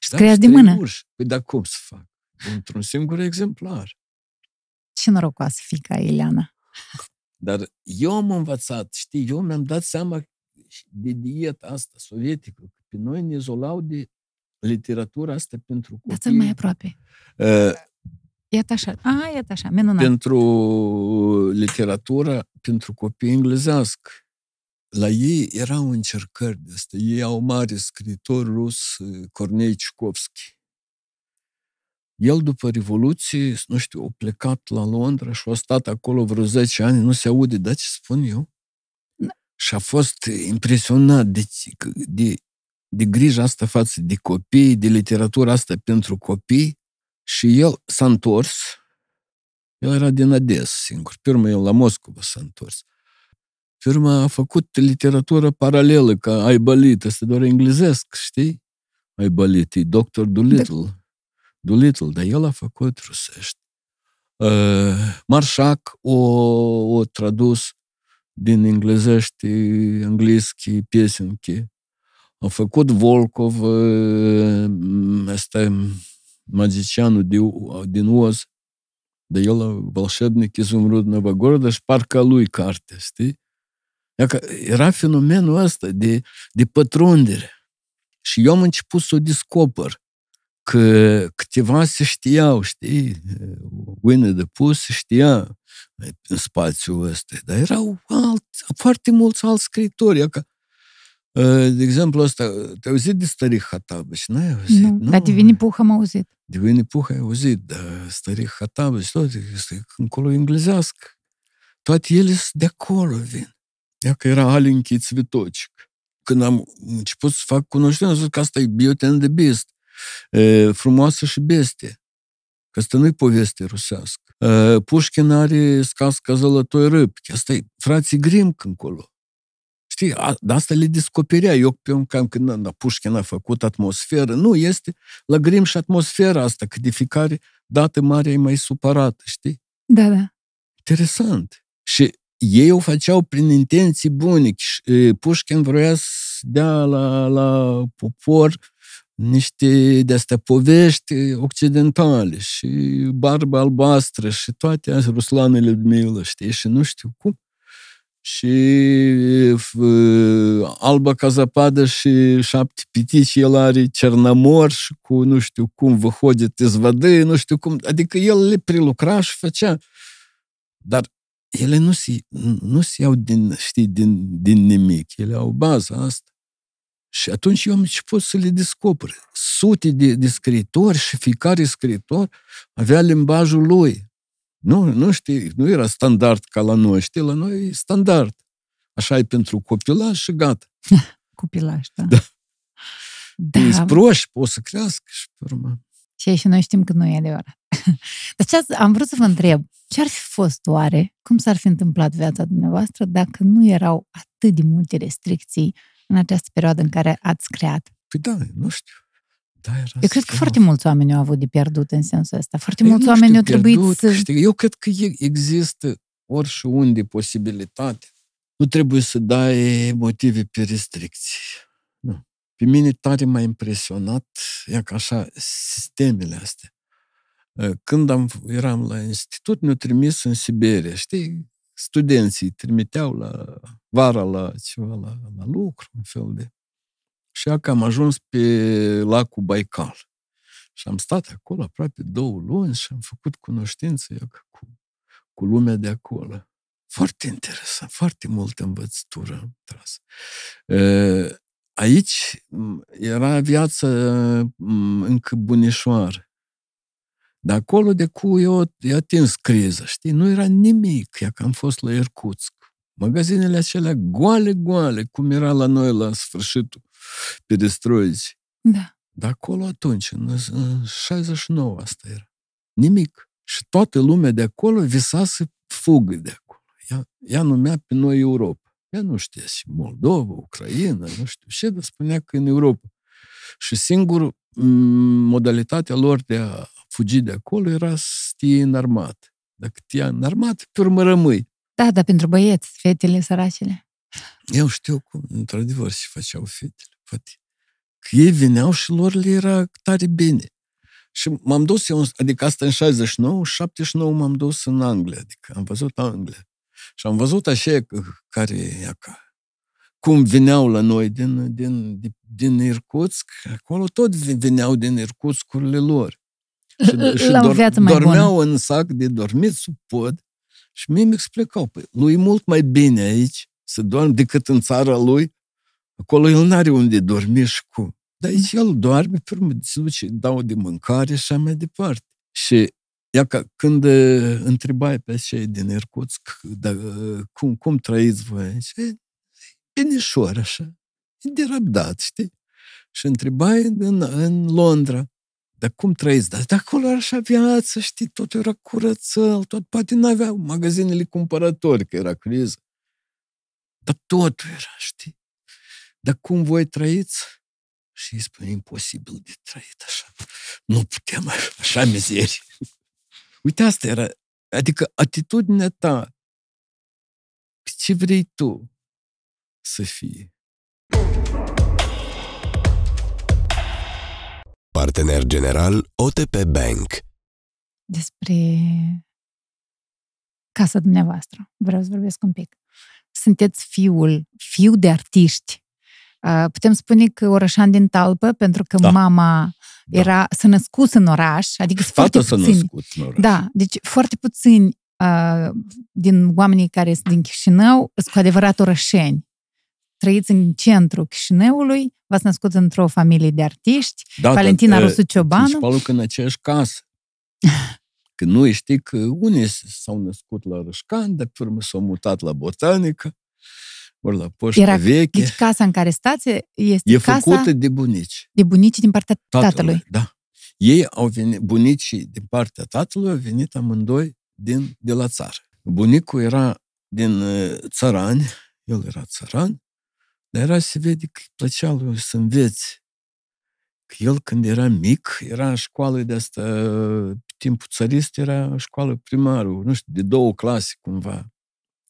Și da, de mână? Urși. Păi dar cum să fac? Într-un singur exemplar. Ce norocoasă fica Ileana! Dar eu am învățat, știi, eu mi-am dat seama de dieta asta sovietică. Pe noi ne izolau de literatura asta pentru copii. Dați-l mai aproape. Uh, iată așa. Ah, iată așa. Minunat. Pentru literatura, pentru copii englezească. La ei erau încercări de asta. Ei au mare scriitor rus, ă, Cornei Ciukovski. El, după Revoluție, nu știu, a plecat la Londra și a stat acolo vreo 10 ani, nu se aude, da ce spun eu? și a fost impresionat de, de, de grija asta față de copii, de literatura asta pentru copii și el s-a întors. El era din Ades singur. Pirmă, el la Moscova s-a întors. Firma a făcut literatură paralelă, ca ai bălit, asta doar englezesc, știi? bălit, e Dr. Dolittle. Dolittle, dar el a făcut rusești. Uh, Marșac o, o tradus din englezești, anglischi, piesinki. A făcut Volkov, este magicianul din Oz, de el Волшебник Изумрудного Gorda, și parca lui carte, știi? Era fenomenul ăsta de, de pătrundere. Și eu am început să o descoper că câteva se știau, știi? Winnie de Pus se știa în spațiul ăsta. Dar erau alt, foarte mulți alți scriitori. Că, ă, de exemplu ăsta, te-ai auzit de Starih Hatabiș? N-ai auzit? Nu, nu. dar Divini Puh am auzit. Divini Puh ai auzit, dar Starih Hatabiș, tot este încolo englezească. Toate ele sunt de acolo, vin. Iacă era Alinchi Țvitocic. Când am început să fac cunoștință, am zis că asta e Beauty and the Beast. E, frumoasă și bestie. Că asta nu-i poveste rusească. Pușkin are Сказка Zălătoi Răpi. Asta e frații Grim încolo. Știi, a, de asta le descoperea. Eu pe cam când na, da, a făcut atmosferă. Nu, este la Grim și atmosfera asta, că de fiecare dată mare e mai supărată, știi? Da, da. Interesant. Și ei o făceau prin intenții bune. Pușkin vroia să dea la, la popor niște de-astea povești occidentale și barba albastră și toate astea, Ruslan Ludmila, știi, și nu știu cum. Și f, Alba Cazapadă și șapte pitici, el are cernămor și cu nu știu cum, Văhodit iz vădă, nu știu cum, adică el le prelucra și făcea. Dar ele nu se, nu se iau din, știi, din, din nimic, ele au baza asta. Și atunci eu am început să le descoper. Sute de, de scriitori și fiecare scriitor avea limbajul lui. Nu, nu știi, nu era standard ca la noi, știi, la noi e standard. Așa e pentru copilaj și gata. copilaj, da. da. Da. Ești proști, poți să crească și pe urmă. Și și noi știm că nu e adevărat. Deci am vrut să vă întreb, ce ar fi fost oare, cum s-ar fi întâmplat viața dumneavoastră dacă nu erau atât de multe restricții în această perioadă în care ați creat? Păi da, nu știu. Da, era eu cred că foarte mulți oameni au avut de pierdut în sensul ăsta. Foarte păi mulți știu, oameni au trebuit să... Știi, eu cred că există și unde posibilitate. Nu trebuie să dai motive pe restricții. Nu. Pe mine tare m-a impresionat, e ca așa, sistemele astea. Când am, eram la institut, ne-au trimis în Siberia, știi, studenții trimiteau la vara la ceva, la, la lucru, un fel de... Și că am ajuns pe lacul Baikal. Și am stat acolo aproape două luni și am făcut cunoștință eu cu, cu lumea de acolo. Foarte interesant, foarte multă învățătură am tras. Aici era viața încă bunișoară. Dar acolo de cu eu i-a atins criza, știi? Nu era nimic, ea că am fost la Irkutsk. Magazinele acelea goale, goale, cum era la noi la sfârșitul perestroizi. Da. Dar acolo atunci, în, în 69 asta era. Nimic. Și toată lumea de acolo visa să fugă de acolo. Ea, ea numea pe noi Europa. Ea nu știa și Moldova, Ucraina, nu știu ce, dar spunea că în Europa. Și singurul Mm, modalitatea lor de a fugi de acolo era să te înarmat. Dacă te înarmat, pe urmă rămâi. Da, dar pentru băieți, fetele săracele. Eu știu cum, într-adevăr, și făceau fetele. Poate. Că ei veneau și lor le era tare bine. Și m-am dus eu, adică asta în 69, 79 m-am dus în Anglia, adică am văzut Anglia. Și am văzut așa care e ca cum veneau la noi din, din, din Irkutsk, acolo tot veneau din Irkutscurile lor. Și, și o viață mai dormeau bună. în sac de dormit sub pod și mie mi explicau, păi, lui e mult mai bine aici să doarmă decât în țara lui, acolo el n-are unde dormi și cum. Dar aici el doarme, pe urmă se duce, dau de mâncare și așa mai departe. Și ea ca, când uh, întrebai pe cei din Irkutsk, da, cum, cum trăiți voi și tinișor, așa, derabdat, știi? Și întrebai în, în Londra, dar cum trăiți? Dar de acolo era așa viață, știi, tot era curățăl, tot poate n-aveau magazinele cumpărători, că era criză. Dar tot era, știi? Dar cum voi trăiți? Și îi spune, imposibil de trăit așa. Nu putem așa, așa mizerie. Uite, asta era, adică atitudinea ta, păi ce vrei tu, să fie. Partener general OTP Bank Despre casa dumneavoastră. Vreau să vorbesc un pic. Sunteți fiul, fiu de artiști. Putem spune că orășan din talpă, pentru că da. mama da. era, da. s-a născut în oraș, adică sunt foarte puțin. S-a născut în oraș. Da, deci foarte puțini uh, din oamenii care sunt din Chișinău sunt cu adevărat orășeni trăiți în centrul Chișinăului, v-ați născut într-o familie de artiști, da, Valentina dar, Rusu Ciobanu. Principalul că în aceeași casă. Că nu știi că unii s-au născut la Rășcan, dar pe urmă s-au mutat la Botanică, ori la Poștă Era, Veche. Deci casa în care stați este e casa... făcută de bunici. De bunici din partea tatălui. tatălui. Da. Ei au venit, bunicii din partea tatălui au venit amândoi din, de la țară. Bunicul era din ă, țărani, el era țăran, dar era să vede că plăcea lui să înveți. Că el când era mic, era în școală de asta, pe timpul țarist era școală primară, nu știu, de două clase cumva.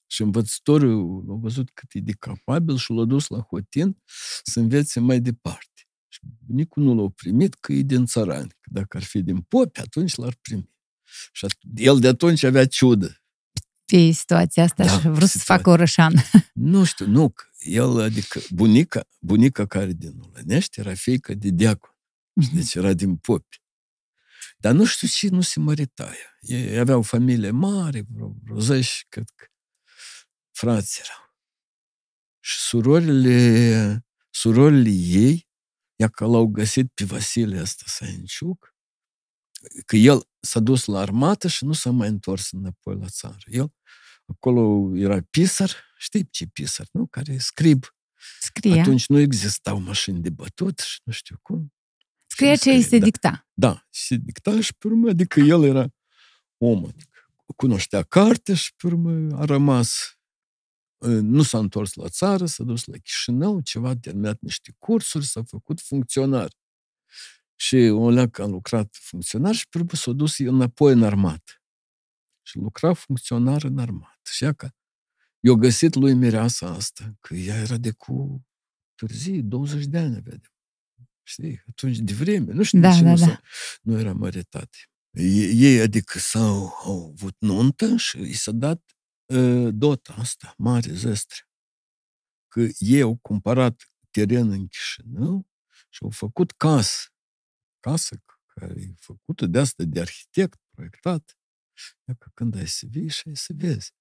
Și învățătorul a văzut cât e de capabil și l-a dus la Hotin să învețe mai departe. Și bunicul nu l-a primit că e din țărani. Că dacă ar fi din popi, atunci l-ar primi. Și el de atunci avea ciudă pe situația asta da, și vrut situația. să facă orășan. Nu știu, nu. El, adică bunica, bunica care din Ulănești era fiică de deacon. Mm-hmm. Deci era din popi. Dar nu știu ce nu se mărita ea. Ei aveau familie mare, vreo, vreo zeci, cred că frați erau. Și surorile, surorile ei, ea că l-au găsit pe Vasile ăsta Sainciuc, că el s-a dus la armată și nu s-a mai întors înapoi la țară. El, acolo era pisar, știi ce pisar, nu? Care scrib. Scria. Atunci nu existau mașini de bătut și nu știu cum. Scria ce este da. dicta. Da, se dicta și pe urmă, adică el era om, adică cunoștea carte și pe urmă a rămas ă, nu s-a întors la țară, s-a dus la Chișinău, ceva, a terminat niște cursuri, s-a făcut funcționar. Și o leacă a lucrat funcționar și pe s-a dus înapoi în armată. Și lucra funcționar în armată. Și ea că i-a găsit lui mireasa asta, că ea era de cu târzii, 20 de ani avea de Știi? Atunci, de vreme, nu știu da, ce da, nu, da. nu era măritate. Ei, adică, s-au au avut nuntă și i s-a dat uh, dota asta, mare zestre. Că ei au cumpărat teren în Chișinău și au făcut casă casă care e făcută de asta, de arhitect, proiectat. Dacă când ai să vii și ai să vezi.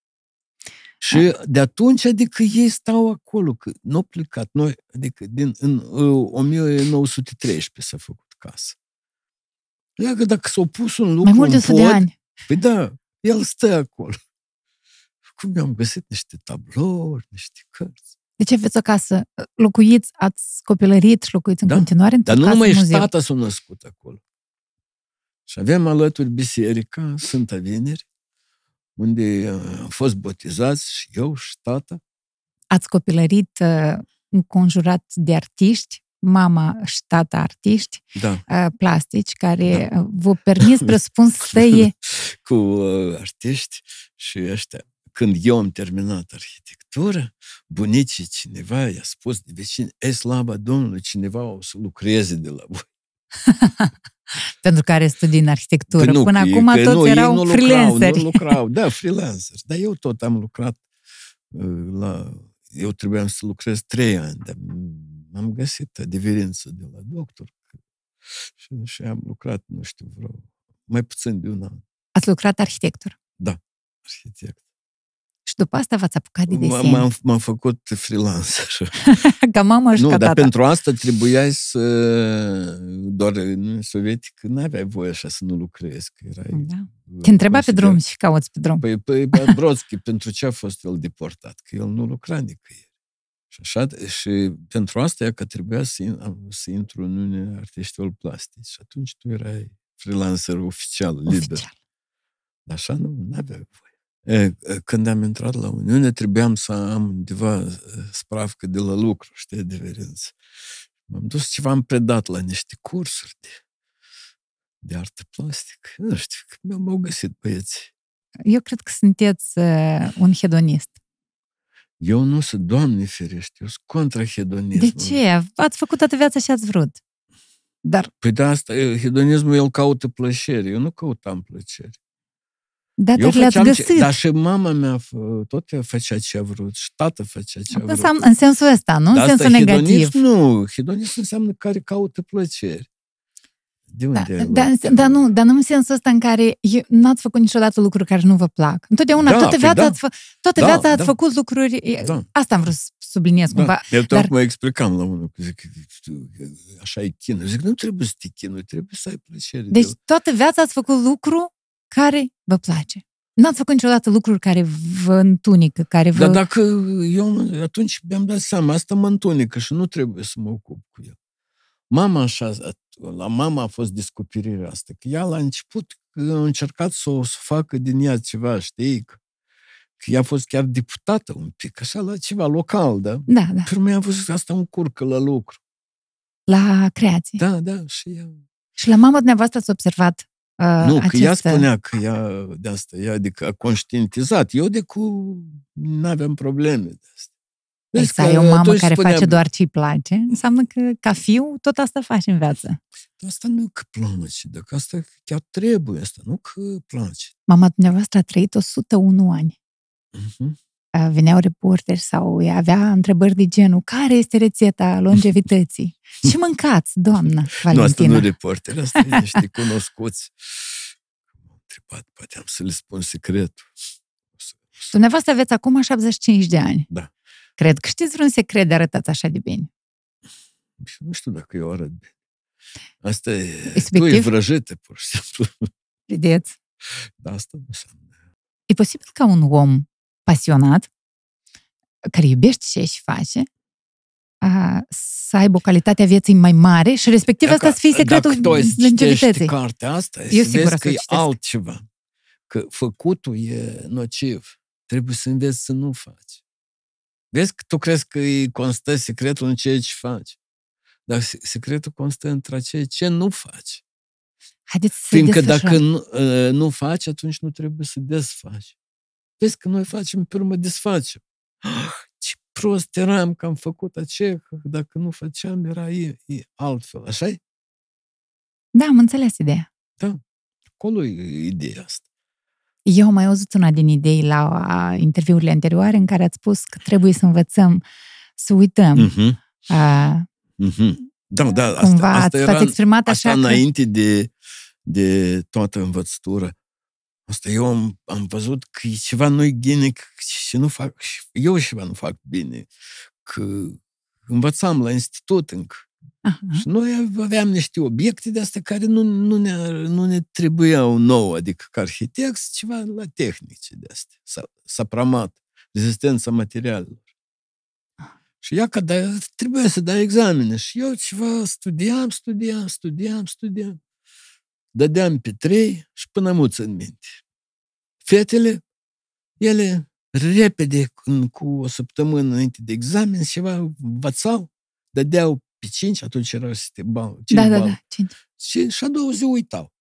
Și da. de atunci, adică ei stau acolo, că nu au plecat. Noi, adică din, în 1913 s-a făcut casă. Ia că dacă s-au pus un lucru Mai mult de pod, de ani. Păi da, el stă acolo. Cum am găsit niște tablouri, niște cărți ce aveți o casă, locuiți, ați copilărit și locuiți în da? continuare într-o Dar nu numai muzeu. și tata s-a născut acolo. Și avem alături biserica Sfânta Vineri, unde uh, am fost botezați și eu și tata. Ați copilărit înconjurat uh, de artiști, mama și tata artiști da. Uh, plastici, care da. vă permis, presupun, să e... Cu artiști și ăștia când eu am terminat arhitectură, bunicii cineva i-a spus de vecini, e slaba Domnului, cineva o să lucreze de la voi. Pentru care studii în arhitectură. Că nu, Până că, acum că toți nu, erau nu freelanceri. Lucrau, nu lucrau, da, freelanceri. Dar eu tot am lucrat uh, la... Eu trebuia să lucrez trei ani, dar am găsit adeverință de la doctor. Și, și am lucrat, nu știu, vreo mai puțin de un an. Ați lucrat arhitectură? Da, arhitect după asta v-ați apucat de desen. M-am, m-am făcut freelancer. ca mama și nu, ca dar tata. pentru asta trebuia să... Doar în sovietic nu aveai voie așa să nu lucrezi. Că erai, da. Te întreba pe drum și cauți pe drum. Păi, păi Brodski, pentru ce a fost el deportat? Că el nu lucra nicăieri. Și, așa, și pentru asta e că trebuia să, să intru în Uniunea Artiștilor Plastici. Și atunci tu erai freelancer oficial, oficial. liber. Așa nu, nu aveai voie. Э, э, când am intrat la Uniune, trebuiam să am undeva uh, spravcă de la lucru, știi, de verință. M-am dus ceva, am predat la niște cursuri de, de artă plastică. Nu știu, mi au găsit băieții. Eu cred că sunteți uh, un hedonist. Eu nu sunt, Doamne ferește, eu sunt contra hedonismului. De ce? Ați făcut toată viața și ați vrut. Dar... Păi de asta, eh, hedonismul, el caută plăcere. Eu nu căutam plăcere. Da, eu le-ați găsit. Ce, dar și mama mea tot făcea ce a vrut, și tată făcea ce a vrut. Înseamnă, în sensul ăsta, nu? Dar în sensul negativ. Nu, hedonism înseamnă care caută plăceri. De da, unde da, da, da, nu, dar nu în sensul ăsta în care n-ați făcut niciodată lucruri care nu vă plac. Întotdeauna, da, toată păi viața, da, ați, fă, toată da, viața da, ați făcut lucruri... Da. Asta am vrut să subliniez da. cumva. Eu dar... mă explicam la unul, că zic, așa e chinul. Zic, nu trebuie să te chinui, trebuie să ai plăcere. Deci de... toată viața ați făcut lucru care vă place. N-ați făcut niciodată lucruri care vă întunică, care vă... Dar dacă eu atunci mi-am dat seama, asta mă întunică și nu trebuie să mă ocup cu el. Mama așa, la mama a fost descoperirea asta, că ea la început a încercat să o să facă din ea ceva, știi? Că, că ea a fost chiar deputată un pic, așa la ceva local, da? Da, da. Pentru mine a văzut că asta curcă la lucru. La creație. Da, da, și ea. Și la mama dumneavoastră ați observat Uh, nu, că ea spunea că ea uh, de asta, ea adică a conștientizat. Eu de cu nu aveam probleme de asta. deci să ai e o mamă care spunea... face doar ce-i place, înseamnă că ca fiu tot asta faci în viață. Asta nu că place, dacă asta chiar trebuie, asta nu că place. Mama dumneavoastră a trăit 101 ani. Uh-huh. Uh, veneau reporteri sau avea întrebări de genul care este rețeta longevității? și mâncați, doamnă Valentina. Nu, asta nu reporter, asta e niște cunoscuți. m întrebat, poate am să le spun secretul. Dumneavoastră aveți acum 75 de ani. Da. Cred că știți vreun secret de arătat așa de bine. nu știu dacă eu arăt bine. Asta e... Respectiv? Tu e vrăjită, pur și simplu. Vedeți? Da, asta nu înseamnă. E posibil ca un om pasionat, care iubește ce și face, a, să aibă o calitate a vieții mai mare și respectiv asta să fie secretul longevității. Dacă cartea asta, Eu să vezi că, că e altceva. Că făcutul e nociv. Trebuie să înveți să nu faci. Vezi că tu crezi că îi constă secretul în ceea ce faci. Dar secretul constă între ceea ce nu faci. Haideți să Fiindcă dacă nu, ă, nu faci, atunci nu trebuie să desfaci. Vezi că noi facem, pe urmă desfacem. Ah, ce prost eram că am făcut aceea, că dacă nu făceam era e, e altfel, așa -i? Da, am înțeles ideea. Da, acolo e ideea asta. Eu am mai auzit una din idei la interviurile anterioare în care ați spus că trebuie să învățăm să uităm. Uh-huh. Uh, uh-huh. Da, da, asta, cumva asta ați, era, exprimat așa asta că... înainte de, de toată învățătura. Asta eu am, am văzut că e ceva noi bine, că și nu fac, eu ceva nu fac bine, că învățam la institut încă. Aha. Și noi aveam niște obiecte de astea care nu, nu, ne, nu ne trebuiau nou adică ca arhitect, ceva la tehnice de astea, sapramat, rezistența materialelor. Și ea că da, trebuie să dai examene. Și eu ceva studiam, studiam, studiam, studiam. Dădeam pe trei și până muță în minte. Fetele, ele repede, cu o săptămână înainte de examen, ceva învățau, dădeau pe cinci, atunci erau cinci da, da, bani. Da, da, da, Și, și a doua zi uitau.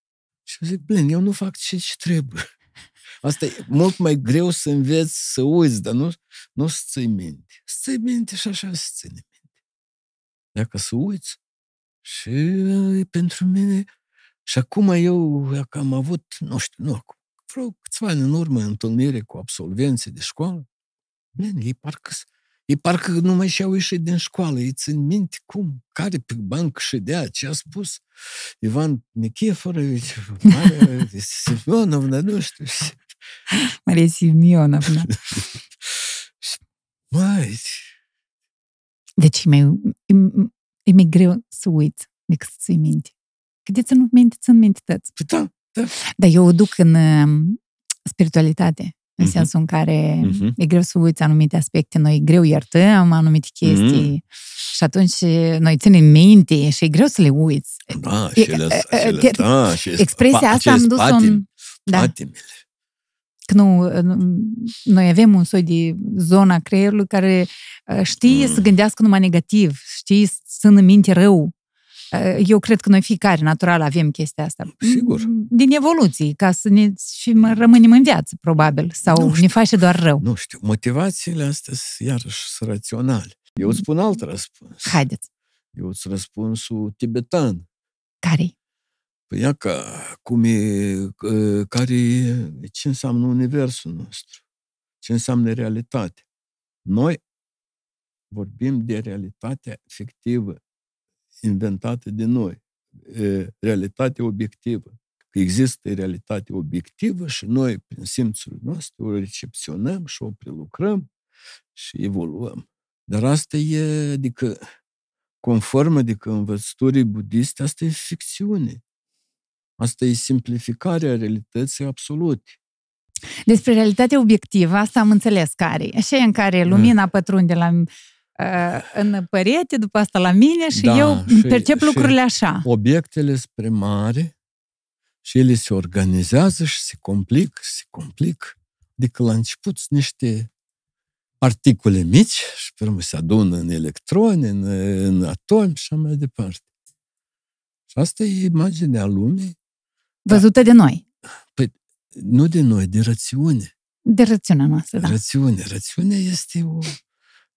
Și zic, blin, eu nu fac ce, ce trebuie. Asta e mult mai greu să înveți să uiți, dar nu, nu să ții minte. Să ții minte și așa să ții minte. Dacă să uiți, și pentru mine și acum eu am avut, nu știu, nu, vreo câțiva ani în urmă întâlnire cu absolvenții de școală. Man, ei parcă, ei parcă nu mai și-au ieșit din școală. Ei țin minte cum, care pe bancă ședea, ce a spus Ivan Nicheforovici, Maria Simionovna, nu știu. Maria Simionovna. Mai. Deci e mai, e, e mai greu să uiți decât să ții minte. Că de ținut minte, țin minte păi Da, da. Dar eu o duc în um, spiritualitate. În uh-huh. sensul în care uh-huh. e greu să uiți anumite aspecte, noi greu iertăm anumite chestii uh-huh. și atunci noi ținem minte și e greu să le uiți. Da, și le, și da, și Expresia asta am dus-o Da. Patimile. Că nu, noi avem un soi de zona creierului care uh, știe mm. să gândească numai negativ, știe să țină minte rău. Eu cred că noi fiecare natural avem chestia asta. Sigur. Din evoluții, ca să ne și rămânem în viață, probabil, sau nu ne face doar rău. Nu știu, motivațiile astea sunt iarăși sunt raționale. Eu îți spun alt răspuns. Haideți. Eu îți răspunsul tibetan. care Păi ia că, cum e, care, ce înseamnă universul nostru? Ce înseamnă realitate? Noi vorbim de realitatea fictivă inventate de noi. Realitate obiectivă. Că există realitate obiectivă și noi, prin simțul nostru, o recepționăm și o prelucrăm și evoluăm. Dar asta e, adică, conform, adică învățăturii budiste, asta e ficțiune. Asta e simplificarea realității absolute. Despre realitatea obiectivă, asta am înțeles care e. Așa e în care da. lumina pătrunde la în părete, după asta la mine și da, eu și, percep și lucrurile așa. Obiectele spre mare și ele se organizează și se complic, se complic. Adică la început sunt niște particule mici și pe urmă se adună în electroni, în, în atomi și așa mai departe. Și asta e imaginea lumii. Da. Văzută da. de noi. Păi, nu de noi, de rațiune. De rațiunea noastră, da. Rațiune. Rațiunea este o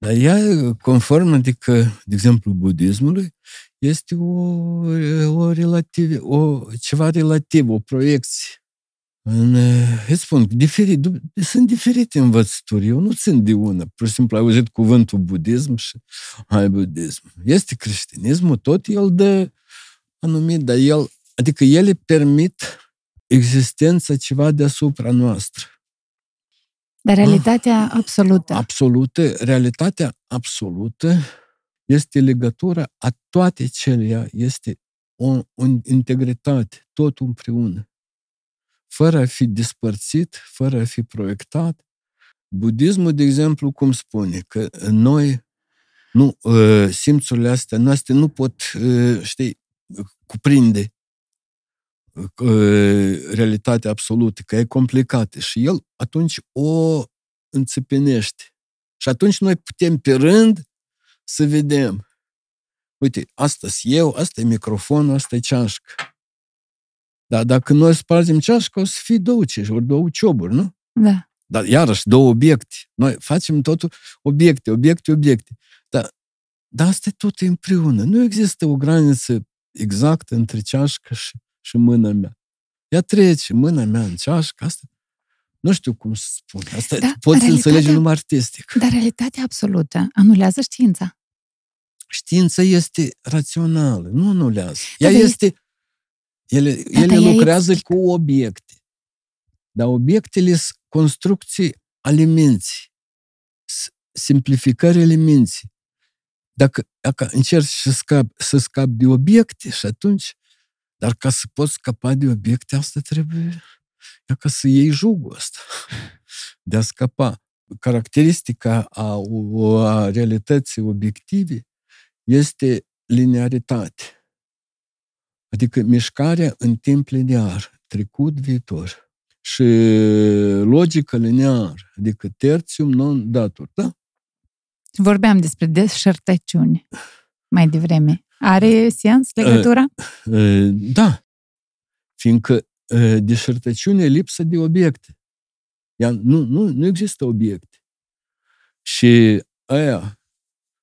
dar ea, conform, adică, de exemplu, budismului, este o, o, relativ, o ceva relativ, o proiecție. În, îți spun, diferit, sunt diferite învățături. Eu nu sunt de una. Pur și simplu ai auzit cuvântul budism și ai budism. Este creștinismul, tot el dă anumit, dar el, adică ele permit existența ceva deasupra noastră. Dar realitatea absolută. Absolută. Realitatea absolută este legătura a toate celea, este o, o integritate, tot împreună. Fără a fi despărțit, fără a fi proiectat. Budismul, de exemplu, cum spune, că noi nu, ă, simțurile astea noastre nu pot, ă, știi, cuprinde realitate absolută, că e complicată. Și el atunci o înțepenește. Și atunci noi putem pe rând să vedem. Uite, asta e eu, asta e microfonul, asta e ceașcă. Dar dacă noi spargem ceașcă, o să fie două ori două cioburi, nu? Da. Dar iarăși, două obiecte. Noi facem totul obiecte, obiecte, obiecte. Dar, dar asta e tot împreună. Nu există o graniță exactă între ceașcă și și mâna mea. Ea trece, mâna mea în ceașcă, asta nu știu cum să spun. Asta da, poți înțelege numai artistic. Dar realitatea absolută anulează știința. Știința este rațională, nu anulează. Ea da, este... Ele, da, ele da, lucrează cu obiecte. Dar obiectele sunt construcții ale minții. Simplificări ale minții. Dacă, dacă încerci să scapi, să scapi de obiecte și atunci dar ca să poți scăpa de obiecte, asta trebuie ca să iei jugul ăsta de a scăpa. Caracteristica a, a realității obiective este linearitate. Adică mișcarea în timp linear, trecut-viitor. Și logică lineară, adică tertium non datur, da? Vorbeam despre deșertăciune mai devreme. Are da. sens eh, legătura? Eh, da. Fiindcă eh, deșertăciune e lipsă de obiecte. Ea, nu, nu, nu există obiecte. Și aia,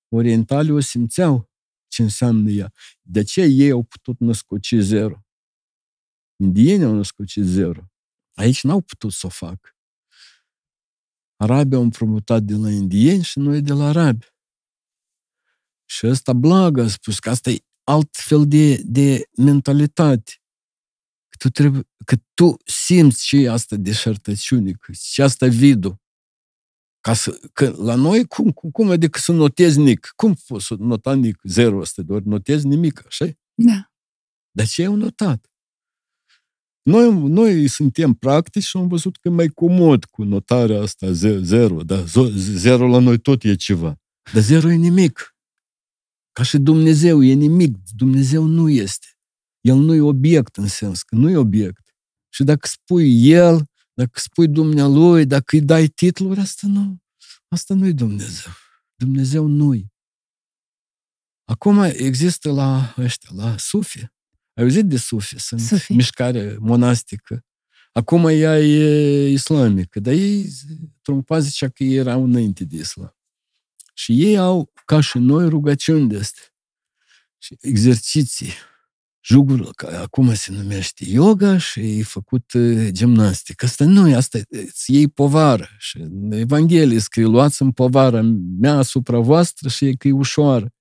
orientalii o simțeau ce înseamnă ea. De ce ei au putut născuci zero? Indienii au născuci zero. Aici n-au putut să o facă. Arabii au împrumutat de la indieni și noi de la arabi. Și ăsta blagă a spus că asta e alt fel de, de mentalitate. Că tu, trebuie, că tu simți și asta deșertăciune, și asta vidul. Ca să, că la noi, cum, cum, cum adică să notezi nic? Cum poți să nota nic? Zero asta, doar notezi nimic, așa Da. Dar ce un notat? Noi, noi suntem practici și am văzut că e mai comod cu notarea asta zero, zero dar zero la noi tot e ceva. Dar zero e nimic. Ca și Dumnezeu e nimic. Dumnezeu nu este. El nu e obiect în sens, că nu e obiect. Și dacă spui El, dacă spui Dumnealui, dacă îi dai titluri, asta nu. Asta nu e Dumnezeu. Dumnezeu nu e. Acum există la ăștia, la sufi. Ai auzit de sufi? Sunt Sufie. mișcare monastică. Acum ea e islamică, dar ei, Trumpa zicea că era înainte de islam. Și ei au, ca și noi, rugăciuni de astea. Și exerciții. Jugul, acum se numește yoga și e făcut gimnastică. Asta nu e, asta îți iei povară. Și în Evanghelie scrie, luați în povară mea asupra voastră și e că e ușoară.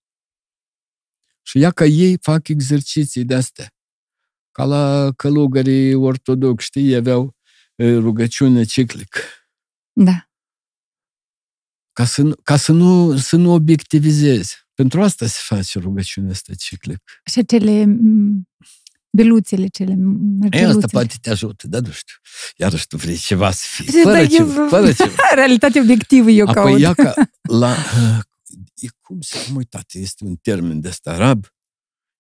Și ia ca ei fac exerciții de astea. Ca la călugării ortodoxi, știi, aveau rugăciune ciclic. Da ca să, ca să, nu, să nu obiectivizezi. Pentru asta se face rugăciunea asta ciclic. Și acele beluțele cele mărgeluțele. asta poate te ajută, dar nu știu. Iarăși tu vrei ceva să fii. Păi, fără da, ceva, eu... fără ceva. Realitate obiectivă eu Apoi caut. ca la, eh, e cum să am uitat, este un termen de asta arab,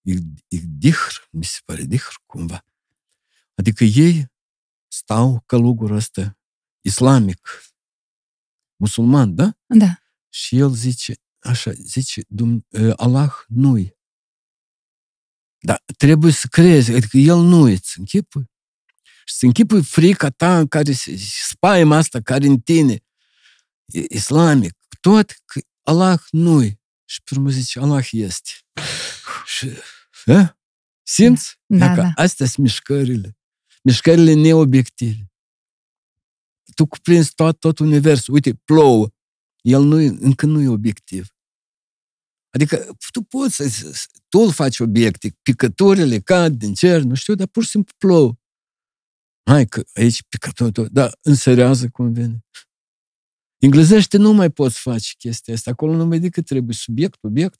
e, e dihr, mi se pare dihr cumva. Adică ei stau călugurul ăsta islamic, musulman, da? Da. Și el zice, așa, zice, Allah nu -i. Da, trebuie să crezi, adică el nu e, îți închipui. Și îți închipui frica ta în care se spaima asta care în tine, islamic, tot că Allah nu -i. Și pe urmă zice, Allah este. Și, a? Simți? Da, da. Astea sunt mișcările. Mișcările neobiective tu cuprinzi tot, tot universul. Uite, plouă. El nu, încă nu e obiectiv. Adică tu poți să tu îl faci obiectiv, picăturile cad din cer, nu știu, dar pur și simplu plouă. Hai că aici picătură, dar înserează cum vine. Englezește nu mai poți face chestia asta. Acolo nu mai decât trebuie subiect, obiect,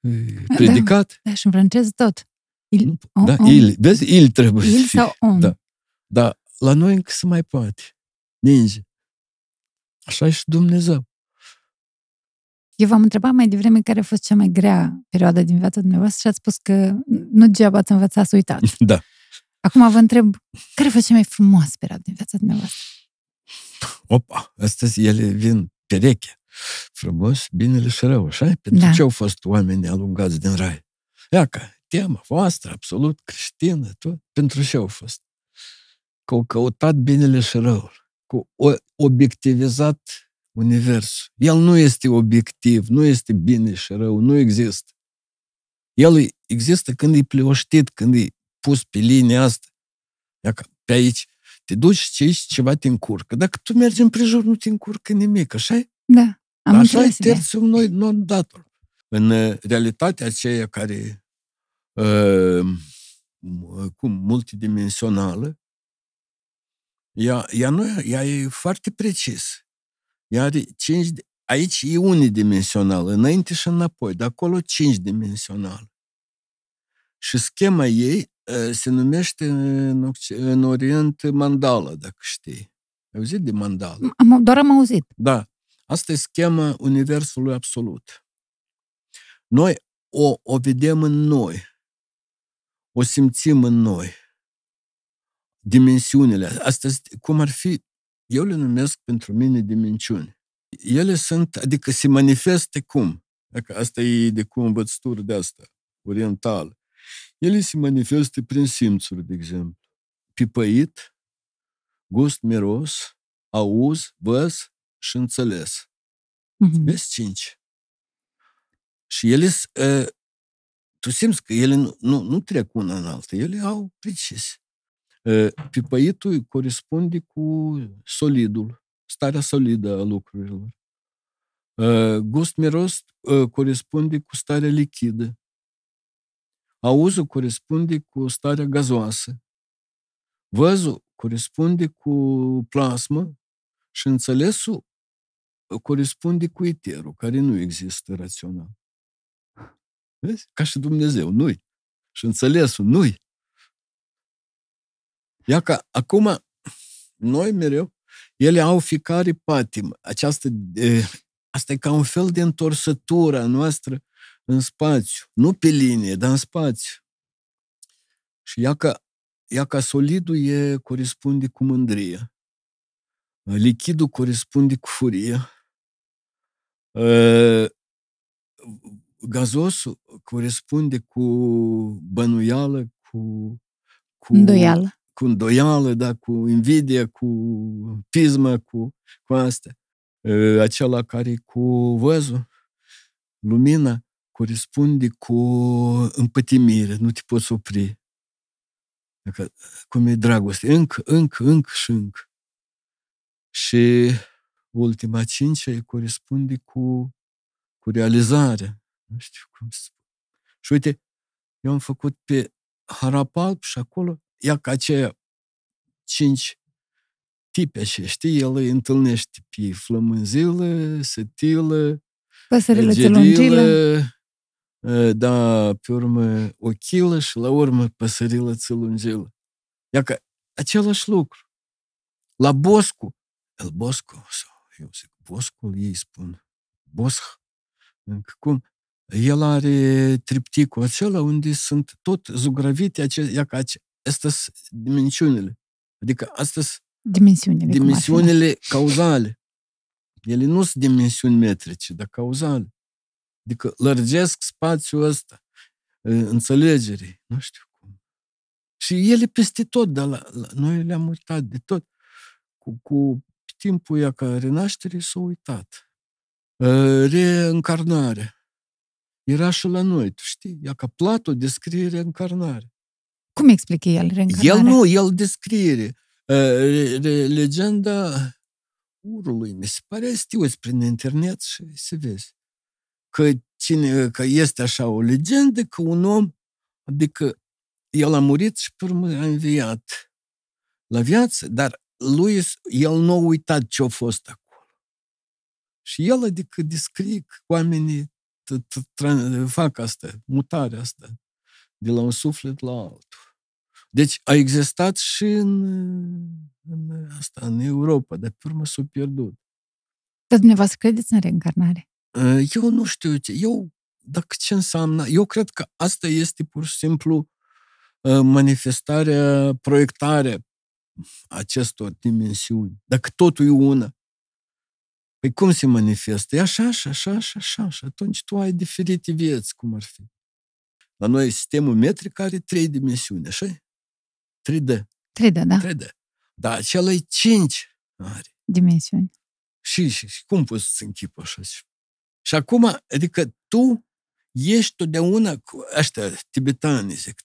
da, predicat. Da, da și în franceză tot. Il, da, il. Vezi, il trebuie il să fie. Sau on. Da. da. La noi încă se mai poate. Ninge. Așa și Dumnezeu. Eu v-am întrebat mai devreme care a fost cea mai grea perioadă din viața dumneavoastră și ați spus că nu degeaba ați învățat să uitați. Da. Acum vă întreb, care a fost cea mai frumoasă perioadă din viața dumneavoastră? Opa, astăzi ele vin pereche. Frumos, binele și rău, așa? Pentru da. ce au fost oamenii alungați din rai? Iaca, tema voastră, absolut creștină, tot. Pentru ce au fost? că au căutat binele și răul, că au obiectivizat universul. El nu este obiectiv, nu este bine și rău, nu există. El există când e plioștit, când e pus pe linia asta. Dacă pe aici te duci și ce ceva te încurcă. Dacă tu mergi în prejur, nu te încurcă nimic, așa e? Da, am Așa e terțiul noi, non dator. În uh, realitatea aceea care uh, uh cum, multidimensională, ea, ea nu, ea e foarte precis. Ea are cinci, aici e unidimensional, înainte și înapoi, dar acolo cinci dimensional. Și schema ei ă, se numește în, în Orient mandala, dacă știi. Ai auzit de mandala? Am, doar am auzit. Da. Asta e schema Universului Absolut. Noi o, o vedem în noi, o simțim în noi dimensiunile. Asta cum ar fi, eu le numesc pentru mine dimensiuni. Ele sunt, adică se manifestă cum? Dacă asta e de cum învățătură de asta, oriental. Ele se manifestă prin simțuri, de exemplu. Pipăit, gust miros, auz, văz și înțeles. Mm-hmm. Vezi cinci. Și ele, tu simți că ele nu, nu, nu trec una în alta, ele au precis. Pipăitul îi corespunde cu solidul, starea solidă a lucrurilor. Gust miros uh, corespunde cu starea lichidă. Auzul corespunde cu starea gazoasă. Văzul corespunde cu plasmă și înțelesul uh, corespunde cu iterul, care nu există rațional. Vezi? Ca și Dumnezeu, nu-i. Și înțelesul, nu-i. Ia că acum, noi mereu, ele au fiecare patim Această, e, asta e ca un fel de întorsătura noastră în spațiu. Nu pe linie, dar în spațiu. Și ia că, ia ca solidul e, corespunde cu mândrie. Lichidul corespunde cu furie. E, gazosul corespunde cu bănuială, cu, cu îndoială cu îndoială, da, cu invidie, cu pismă, cu, cu astea. Acela care cu văzul, lumina, corespunde cu împătimire, nu te poți opri. Dacă, cum e dragoste, încă, încă, încă și încă. Și ultima cincea corespunde cu, cu realizarea. Nu știu cum să spun. Și uite, eu am făcut pe Harapalp și acolo ia ca ce cinci tipi și știi, el îi întâlnește pe flămânzilă, sătilă, Păsările da, pe urmă ochilă și la urmă păsărilă țelungilă. Ia ca același lucru. La Boscu, el Boscu, eu zic, Boscul ei spun, Bosch, încă cum, el are tripticul acela unde sunt tot zugravite ace- astea sunt dimensiunile. Adică astea sunt dimensiunile, da. dimensiunile cauzale. Ele nu sunt dimensiuni metrice, dar cauzale. Adică lărgesc spațiul ăsta înțelegerii, nu știu cum. Și ele peste tot, dar la, la, noi le-am uitat de tot. Cu, cu timpul ea ca renaștere s-a uitat. Reîncarnarea. Era și la noi, tu știi, ea ca Plato descrie reîncarnarea. Cum explică el reîncarnarea? El nu, el descrie uh, legenda urului. Mi se pare stiuți prin internet și se vezi. Că, cine, că este așa o legendă că un om, adică el a murit și pe urmă a înviat la viață, dar lui el nu a uitat ce a fost acolo. Și el adică descrie că oamenii fac asta, mutarea asta de la un suflet la altul. Deci a existat și în, în asta, în Europa, dar pe urmă s-a pierdut. Dar dumneavoastră credeți în reîncarnare. Eu nu știu, ce, eu, dacă ce înseamnă, eu cred că asta este pur și simplu manifestarea, proiectarea acestor dimensiuni. Dacă totul e una, Păi cum se manifestă? E așa, așa, așa, așa, așa. atunci tu ai diferite vieți, cum ar fi. La noi sistemul metric are trei dimensiuni, așa 3D. 3D, da. 3D. Dar acela e cinci are. Dimensiuni. Și, și, și cum poți să-ți închipă așa? Și acum, adică tu ești totdeauna cu ăștia tibetani, zic.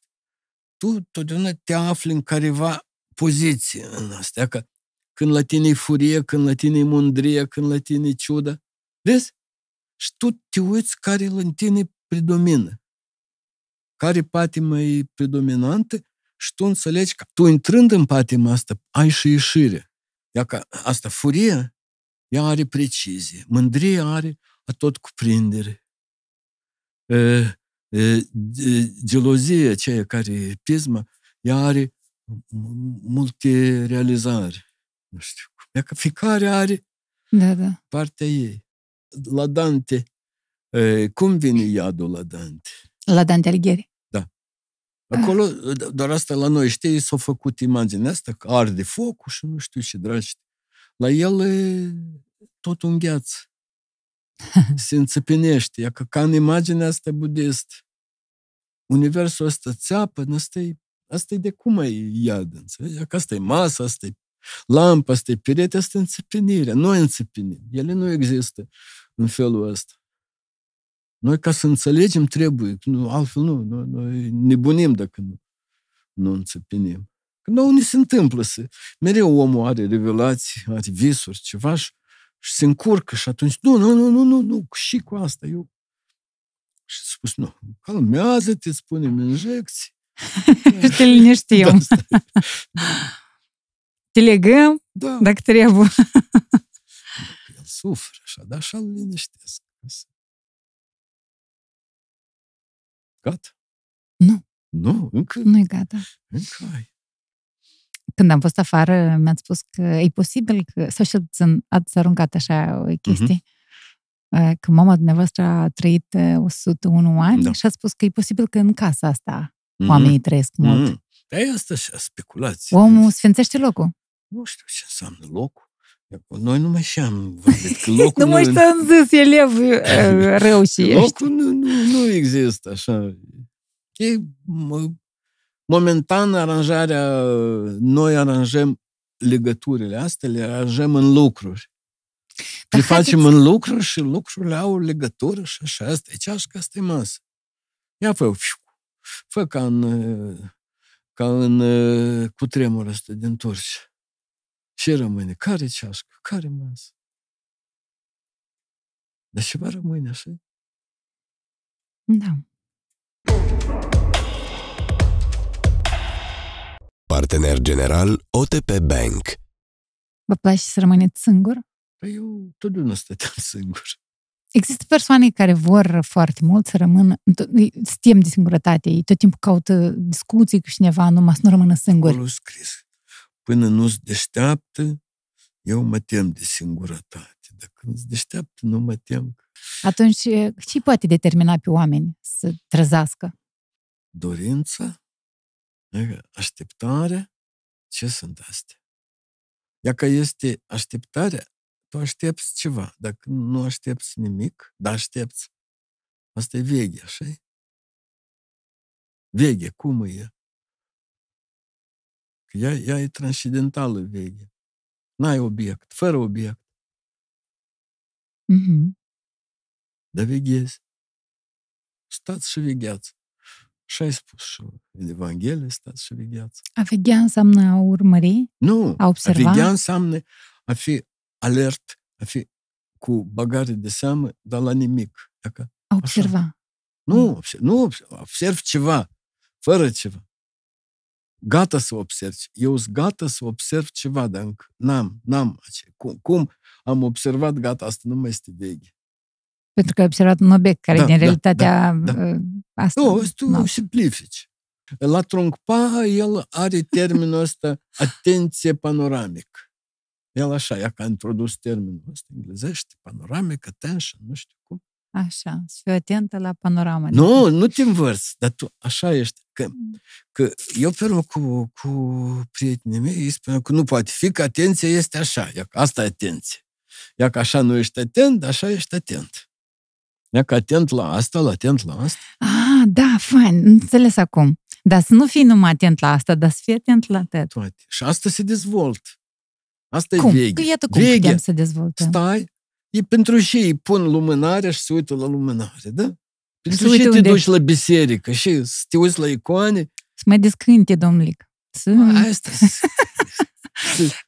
Tu totdeauna te afli în careva poziție în astea, că când la tine e furie, când la tine e mândrie, când la tine e ciudă. Vezi? Și tu te uiți care la tine predomină care patima e predominantă și tu înțelegi că tu intrând în patima asta, ai și ieșire. Dacă asta furie, ea are precizie. Mândrie are a tot cuprindere. E, e, care e pisma, ea are multe realizări. Nu știu cum. Că fiecare are da, da. partea ei. La Dante, cum vine iadul la Dante? La Dante Alighieri. Acolo, doar asta la noi, știi, s au făcut imaginea asta, că arde focul și nu știu ce dragi. La el e tot un gheață. Se înțepinește. Ea că ca în imaginea asta budist. Universul ăsta țeapă, asta e, asta e de cum ai iad, înțelegi? Că asta e masă, asta e lampă, asta e perete, asta e înțepinirea. Noi înțepinim. Ele nu există în felul ăsta. Noi ca să înțelegem trebuie, nu, altfel nu, noi, noi nebunim dacă nu, nu înțepinim. Că nu ne se întâmplă să... Mereu omul are revelații, are visuri, ceva și, și se încurcă și atunci, nu, nu, nu, nu, nu, nu și cu asta, eu... Și spus, nu, calmează-te, spunem injecții. și te liniștim. Da, te legăm da. dacă trebuie. El suferă așa, dar așa îl liniștesc. Gata? Nu. Nu? Încă? Nu e gata. Încă ai. Când am fost afară, mi-ați spus că e posibil că, sau știu, ați aruncat așa o mhm. chestie, Mm-hmm. că mama dumneavoastră a trăit 101 uh, ani da. și a spus că e posibil că în casa asta mm-hmm. oamenii trăiesc mult. Mm-hmm. Dar păi e asta a speculație. Omul sfințește locul. Nu știu ce înseamnă locul. Noi nu mai așa am vorbit. Că locul nu mai știu, în... zis, elev rău și ești. Locul nu, nu, nu există așa. E, momentan aranjarea, noi aranjăm legăturile astea, le aranjăm în lucruri. Da, le facem în lucruri și lucrurile au legătură și așa. Asta e ceașcă, asta e masă. Ia fă, fă ca în, ca în cutremurul ăsta din Turcia și rămâne. Care ceașcă? Care masă? Dar ceva rămâne așa? Da. Partener general OTP Bank. Vă place să rămâneți singur? Păi eu totdeauna stăteam singur. Există persoane care vor foarte mult să rămână, stem de singurătate, ei tot timpul caută discuții cu cineva, numai să nu rămână singuri. Acolo scris Până nu-ți deșteaptă, eu mă tem de singurătate. Dacă nu-ți deșteaptă, nu mă tem. Atunci, eh, ce poate determina pe oameni să trăzească? Dorința, așteptarea, ce sunt astea? Dacă este așteptarea, tu aștepți ceva. Dacă nu aștepți nimic, dar aștepți. Asta e veche, așa e? Veche, cum e? Că ea, ea e transcendentală veche. N-ai obiect, fără obiect. Mm-hmm. Dar veghezi. Stați și vegheați. Și ai spus și în Evanghelie, stați și vegheați. A veghea înseamnă a urmări? Nu. A observa? A veghea înseamnă a fi alert, a fi cu bagare de seamă, dar la nimic. Dacă, a observa. Așa. Nu, observ, nu observ, ceva, fără ceva gata să observi. Eu sunt gata să observ ceva, dar încă n-am, n-am. Cum, cum am observat, gata, asta nu mai este veche. Pentru că ai observat un obiect care da, din da, realitatea da, da. Uh, asta. Nu, tu nu. simplifici. La Trungpa el are termenul ăsta atenție panoramic. El așa, ea că a introdus termenul ăsta englezește, panoramic, attention, nu știu cum. Așa, să fiu atentă la panorama. Nu, nu te învârți, dar tu așa ești. Că, mm. că eu pe urmă cu, cu prietenii mei îi spun că nu poate fi, că atenția este așa, ia, asta e atenție. Ia că așa nu ești atent, așa ești atent. Ia că atent la asta, la atent la asta. Ah, da, fain, înțeles acum. Dar să nu fii numai atent la asta, dar să fii atent la atât. Și asta se dezvoltă. Asta cum? e veche. Păi iată cum să dezvoltăm. Stai, E pentru ce îi pun lumânarea și se uită la lumânare, da? Pentru ce te duci la biserică și te uiți la icoane? Să mai descânte, domnulic. Să... Asta...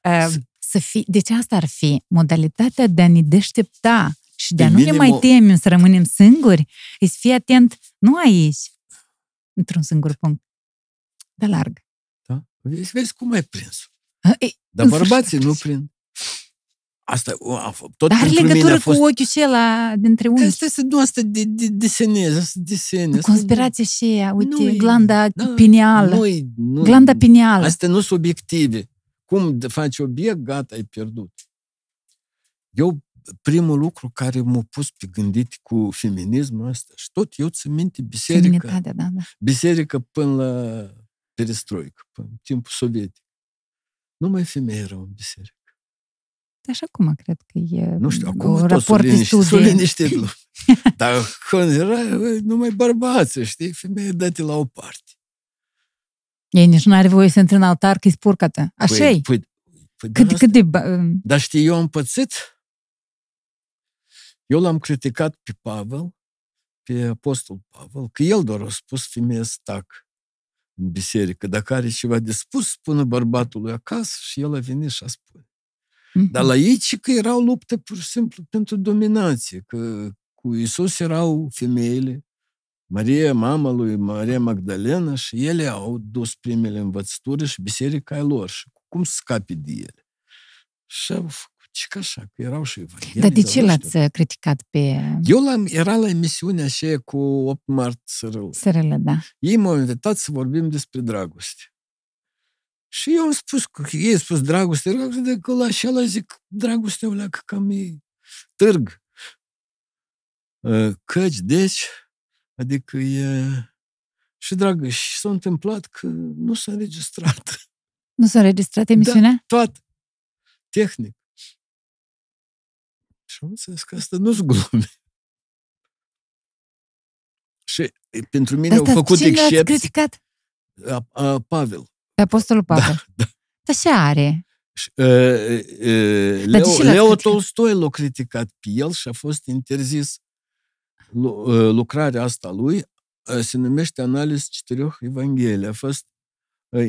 Ehm, să fi, deci asta ar fi modalitatea de a ne deștepta și de, de a păi nu ne mai temem să rămânem singuri, e să fii atent nu aici, într-un singur punct, dar larg. Da? Vezi, vezi cum ai prins. Dar bărbații nu prind. Asta a, tot Dar are legătură fost... cu ochiul cela dintre unii. Asta să nu asta de, de, de desenez, asta desenez. Conspirația și ea, uite, nu glanda e, da, pineală. Nu nu, glanda pineală. Astea nu sunt obiective. Cum faci obiect, gata, ai pierdut. Eu primul lucru care m-a pus pe gândit cu feminismul ăsta și tot eu țin minte biserica. Da, da. Biserică până la perestroică, până în timpul sovietic. Numai femei erau în biserică. Așa cum cred că e Nu știu, acum un tot de liniștit, sunt liniștit Dar când era numai bărbață, știi? Femeie date la o parte. Ei nici nu are voie să intre în altar, că-i spurcată. Păi, așa e. Păi, păi, cât, cât de... Dar știi, eu am pățit. Eu l-am criticat pe Pavel, pe apostol Pavel, că el doar a spus femeie stac în biserică. Dacă are ceva de spus, spune bărbatului acasă și el a venit și a spus. Mm-hmm. Dar mhm. la ei și că erau lupte pur și simplu pentru dominație, că cu Isus erau femeile, Maria, mama lui Maria Magdalena și ele au dus primele învățături și biserica e lor și cum scapi de ele. Și au făcut și așa, că erau și evanghelii. Dar de ce l-ați criticat pe... Eu l-am, era la emisiunea aceea cu 8 mart Sărălă. Sărălă, da. Ei m-au invitat să vorbim despre dragoste. Și eu am spus, ei spus dragoste, dragoste, de că la așa la zic, dragoste, o leacă cam e târg. Ă, căci, deci, adică e... Și, dragă, și s-a întâmplat că nu s-a înregistrat. Nu s-a înregistrat da, emisiunea? Da, toată. Tehnic. Și am înțeles că asta nu-s glume. Și pentru mine au făcut excepții. criticat? A, a, Pavel. Pe Apostolul da, Pavel. Da, da. Dar ce are. Și, uh, uh, uh Leo, Leo Tolstoi l-a criticat pe el și a fost interzis uh, lucrarea asta lui uh, se numește Analiz Citerior Evanghelii. A fost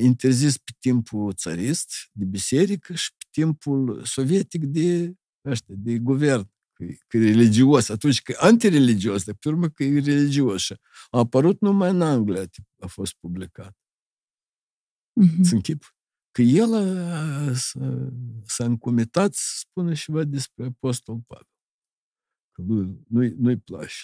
interzis pe timpul țarist de biserică și pe timpul sovietic de, ăștia, de guvern. Că, e religios, atunci că antireligios, dar pe urmă că e religios. A apărut numai în Anglia, a fost publicat. Uh-huh. Îți închip că el a, s-a, s-a încumitat să spună ceva despre Apostol Pavel. Că lui, nu-i, nu-i place.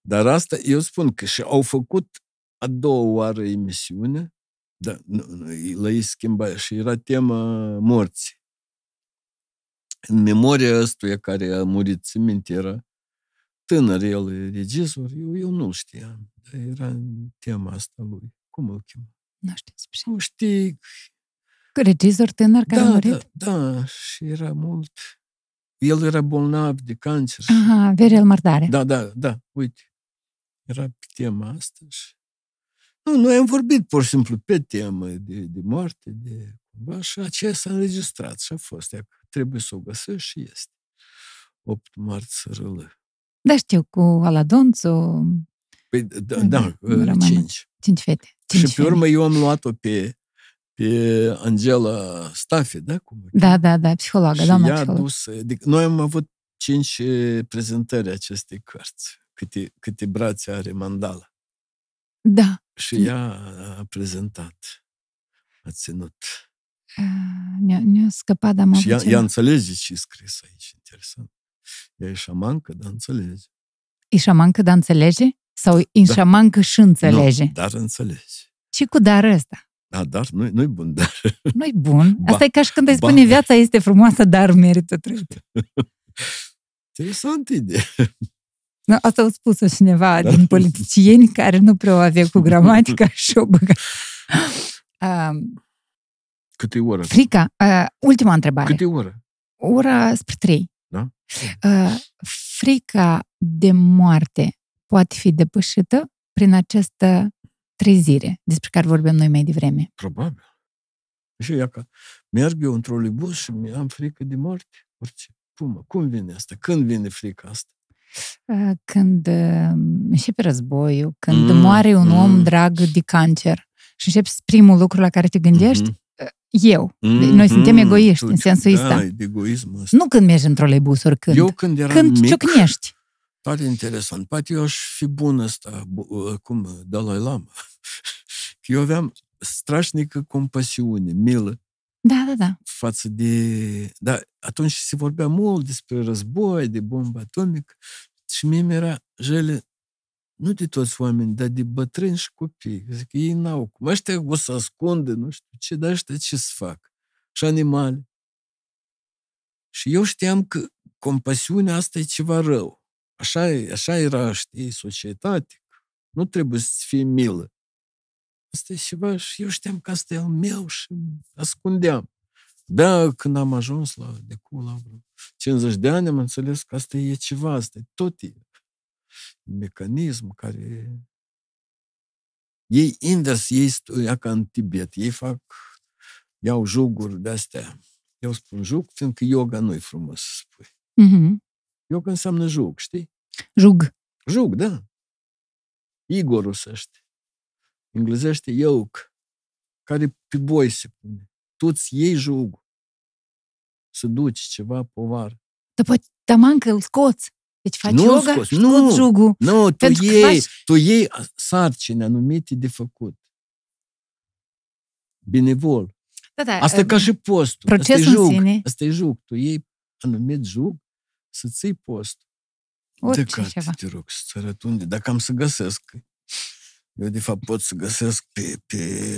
Dar asta, eu spun că și au făcut a doua oară emisiune, da, nu, nu, la ei schimba și era tema morții. În memoria ăstuia care a murit, țin minte, era tânăr el regizor, eu, eu nu știam, dar era tema asta lui. Cum îl chema? Nu știu, pe Nu știi... Regizor tânăr care da, a murit? Da, da, și era mult... El era bolnav de cancer. Aha, verel Mărdare. Da, da, da, uite. Era pe tema asta și... Nu, noi am vorbit pur și simplu pe temă de, de moarte, de cumva, și aceea s-a înregistrat și a fost. Ea, trebuie să o găsești și este. 8 martie sărâlă. Da, știu, cu Aladonțu. Păi, da, da, da 5. 5 fete. Cinci și pe urmă eu am luat-o pe, pe Angela Stafi, da? Cum da, da, da, da, psihologă, și doamna psiholog. dus, adică noi am avut cinci eh, prezentări acestei cărți, câte, câte brațe are mandala. Da. Și ea a prezentat, a ținut. Ne-a, scăpat, dar Și ea, ea înțelege ce e scris aici, interesant. Ea e șamancă, dar înțelege. E șamancă, dar înțelege? Sau în da. că și înțelege. Nu, dar înțelege. Ce cu dar ăsta? Da, dar nu, nu-i bun dar. Nu-i bun? Ba, Asta e ca și când ai spune ba, da. viața este frumoasă, dar merită trăită. Interesant idee. No, asta a spus-o cineva da. din politicieni care nu prea avea cu gramatica și o băga. Uh, Câte oră? Frica. Uh, ultima întrebare. Câte oră? Ora spre trei. Da? Uh, frica de moarte poate fi depășită prin această trezire despre care vorbim noi mai devreme. Probabil. Și ea că merg eu într-o libuz și mi-am frică de moarte. Orice. Cum, cum vine asta? Când vine frica asta? Uh, când uh, începe războiul, când mm, moare un mm. om drag de cancer și începi primul lucru la care te gândești, mm-hmm. eu. Mm-hmm. Noi mhm. suntem egoiști, tu, în sensul da, ăsta. egoismul ăsta. Nu când mergi într-o lebus oricând. Eu când eram când mic, ciocnești. Tare interesant. Poate eu aș fi bun ăsta, ă, cum, ă, Dalai Lama. Că eu aveam strașnică compasiune, milă. Da, da, da. Față de... Da, atunci se vorbea mult despre război, de bombă atomică și mie mi-era jale, nu de toți oameni, dar de bătrâni și copii. Zic, ei n-au cum. Ăștia o să ascunde, nu știu ce, dar ăștia ce să fac? Și animale. Și eu știam că compasiunea asta e ceva rău. Așa, așa era, știi, societate. Nu trebuie să fie milă. Asta e ceva și eu știam că asta e al meu și ascundeam. Da, când am ajuns la, de cum, la 50 de ani, am înțeles că asta e ceva, asta e tot e mecanism care ei invers, ei studia ca în Tibet, ei fac, iau juguri de-astea. Eu spun juc, fiindcă yoga nu-i frumos să spui. Mm-hmm. Ioc înseamnă jug, știi? Jug. Jug, da. să știi. Englezește yoke, care pe boi se pune. Toți ți iei Să duci ceva povară. Dar poate taman că îl scoți. Deci faci nu yoga scoți, scoți nu, jugul. Nu, tu iei, faci... tu iei sarcini anumite de făcut. Binevol. Da, da, Asta e ca um, și postul. Procesul asta e Asta-i jug. Tu iei anumit jug să ții post. Orice de ceva. te rog, să arăt unde, dacă am să găsesc. Eu, de fapt, pot să găsesc pe, pe...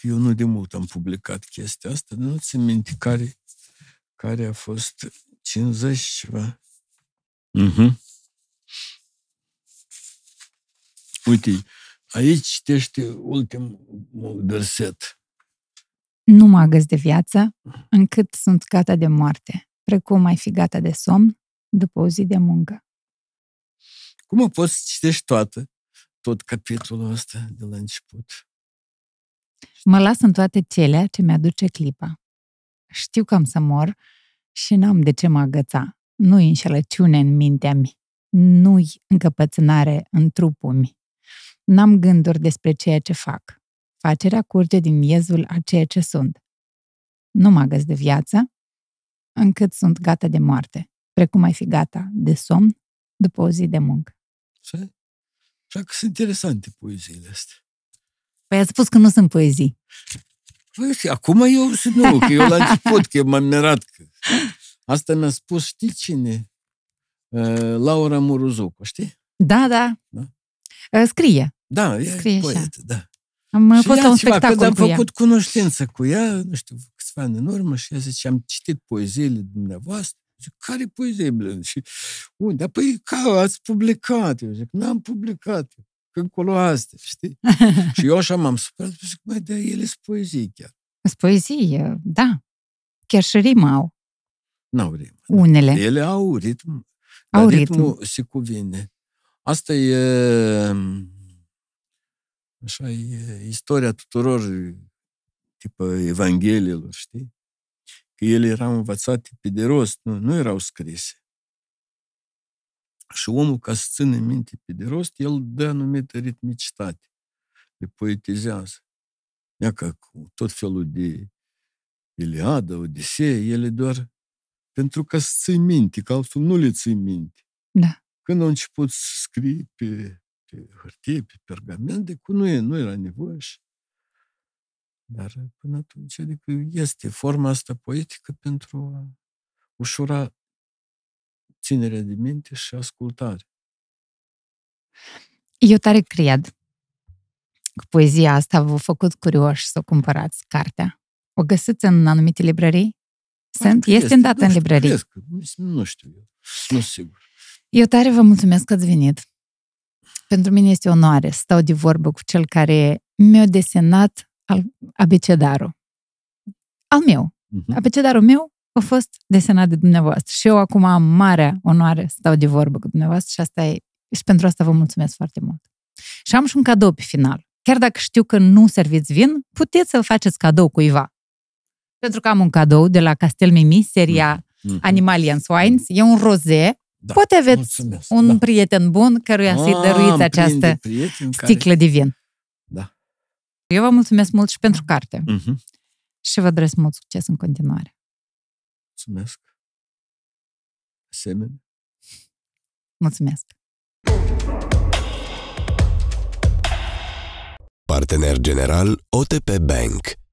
eu nu de mult am publicat chestia asta, nu ți minte care, care a fost 50 ceva. Uh-huh. Uite, aici citește ultimul verset. Nu mă agăs de viață, încât sunt gata de moarte, precum ai fi gata de somn, după o zi de muncă. Cum o poți să citești toată, tot capitolul ăsta de la început? Mă las în toate celea ce mi-aduce clipa. Știu că am să mor și n-am de ce mă agăța. Nu-i înșelăciune în mintea mi. Nu-i încăpățânare în trupul mi. N-am gânduri despre ceea ce fac. Facerea curge din miezul a ceea ce sunt. Nu mă agăț de viață, încât sunt gata de moarte precum ai fi gata de somn după o zi de muncă. Așa că sunt interesante poeziile astea. Păi ați spus că nu sunt poezii. Păi, acum eu sunt nu, că eu la început, că m-am mirat. Că... Asta mi-a spus, știi cine? Uh, Laura Muruzucu, știi? Da, da. da? Uh, scrie. Da, e scrie poet, așa. da. Am uh, și fost la un ceva, spectacol am cu făcut ea. cunoștință cu ea, nu știu, câțiva ani în urmă, și ea zice, am citit poeziile dumneavoastră Zic, care poezie, blând? Și unde? Păi, ca ați publicat. Eu zic, n-am publicat. când Că încolo astea, știi? și eu așa m-am supărat. Zic, mai de ele sunt poezii chiar. Sunt poezie, da. Chiar și rima au. N-au rimă. Da. Unele. Ele au ritm. Au ritm. ritmul se cuvine. Asta e... Așa e istoria tuturor tipă Evangheliilor, știi? ele erau învățate pe de rost, nu, nu erau scrise. Și omul, ca să țină minte pe de rost, el dă anumită ritmicitate, le poetizează. Ia că cu tot felul de Iliada, Odisee, ele doar pentru ca să ții minte, că altfel nu le ții minte. Da. Când au început să scrie pe, pe hârtie, pe pergament, de cu nu, e, nu era nevoie și dar până atunci, adică este forma asta poetică pentru a ușura ținerea de minte și ascultare. Eu tare cred că poezia asta v-a făcut curioși să o cumpărați cartea. O găsiți în anumite librării? Ah, sunt? Este, este îndată în librării? că, nu știu Nu sigur. Eu tare vă mulțumesc că ați venit. Pentru mine este onoare să stau de vorbă cu cel care mi-a desenat al abecedarul. Al meu. Uh-huh. Abecedarul meu a fost desenat de dumneavoastră și eu acum am marea onoare să stau de vorbă cu dumneavoastră și asta e, și pentru asta vă mulțumesc foarte mult. Și am și un cadou pe final. Chiar dacă știu că nu serviți vin, puteți să-l faceți cadou cuiva. Pentru că am un cadou de la Castel Mimi, seria mm-hmm. Mhm. Animalians Wines. E un roze. Da. Poate aveți mulțumesc, un da. prieten bun căruia să-i dăruiți ah, această sticlă care... de vin. Eu vă mulțumesc mult și pentru carte. Uh-huh. Și vă doresc mult succes în continuare. Mulțumesc. Asemenea. Mulțumesc. Partener general OTP Bank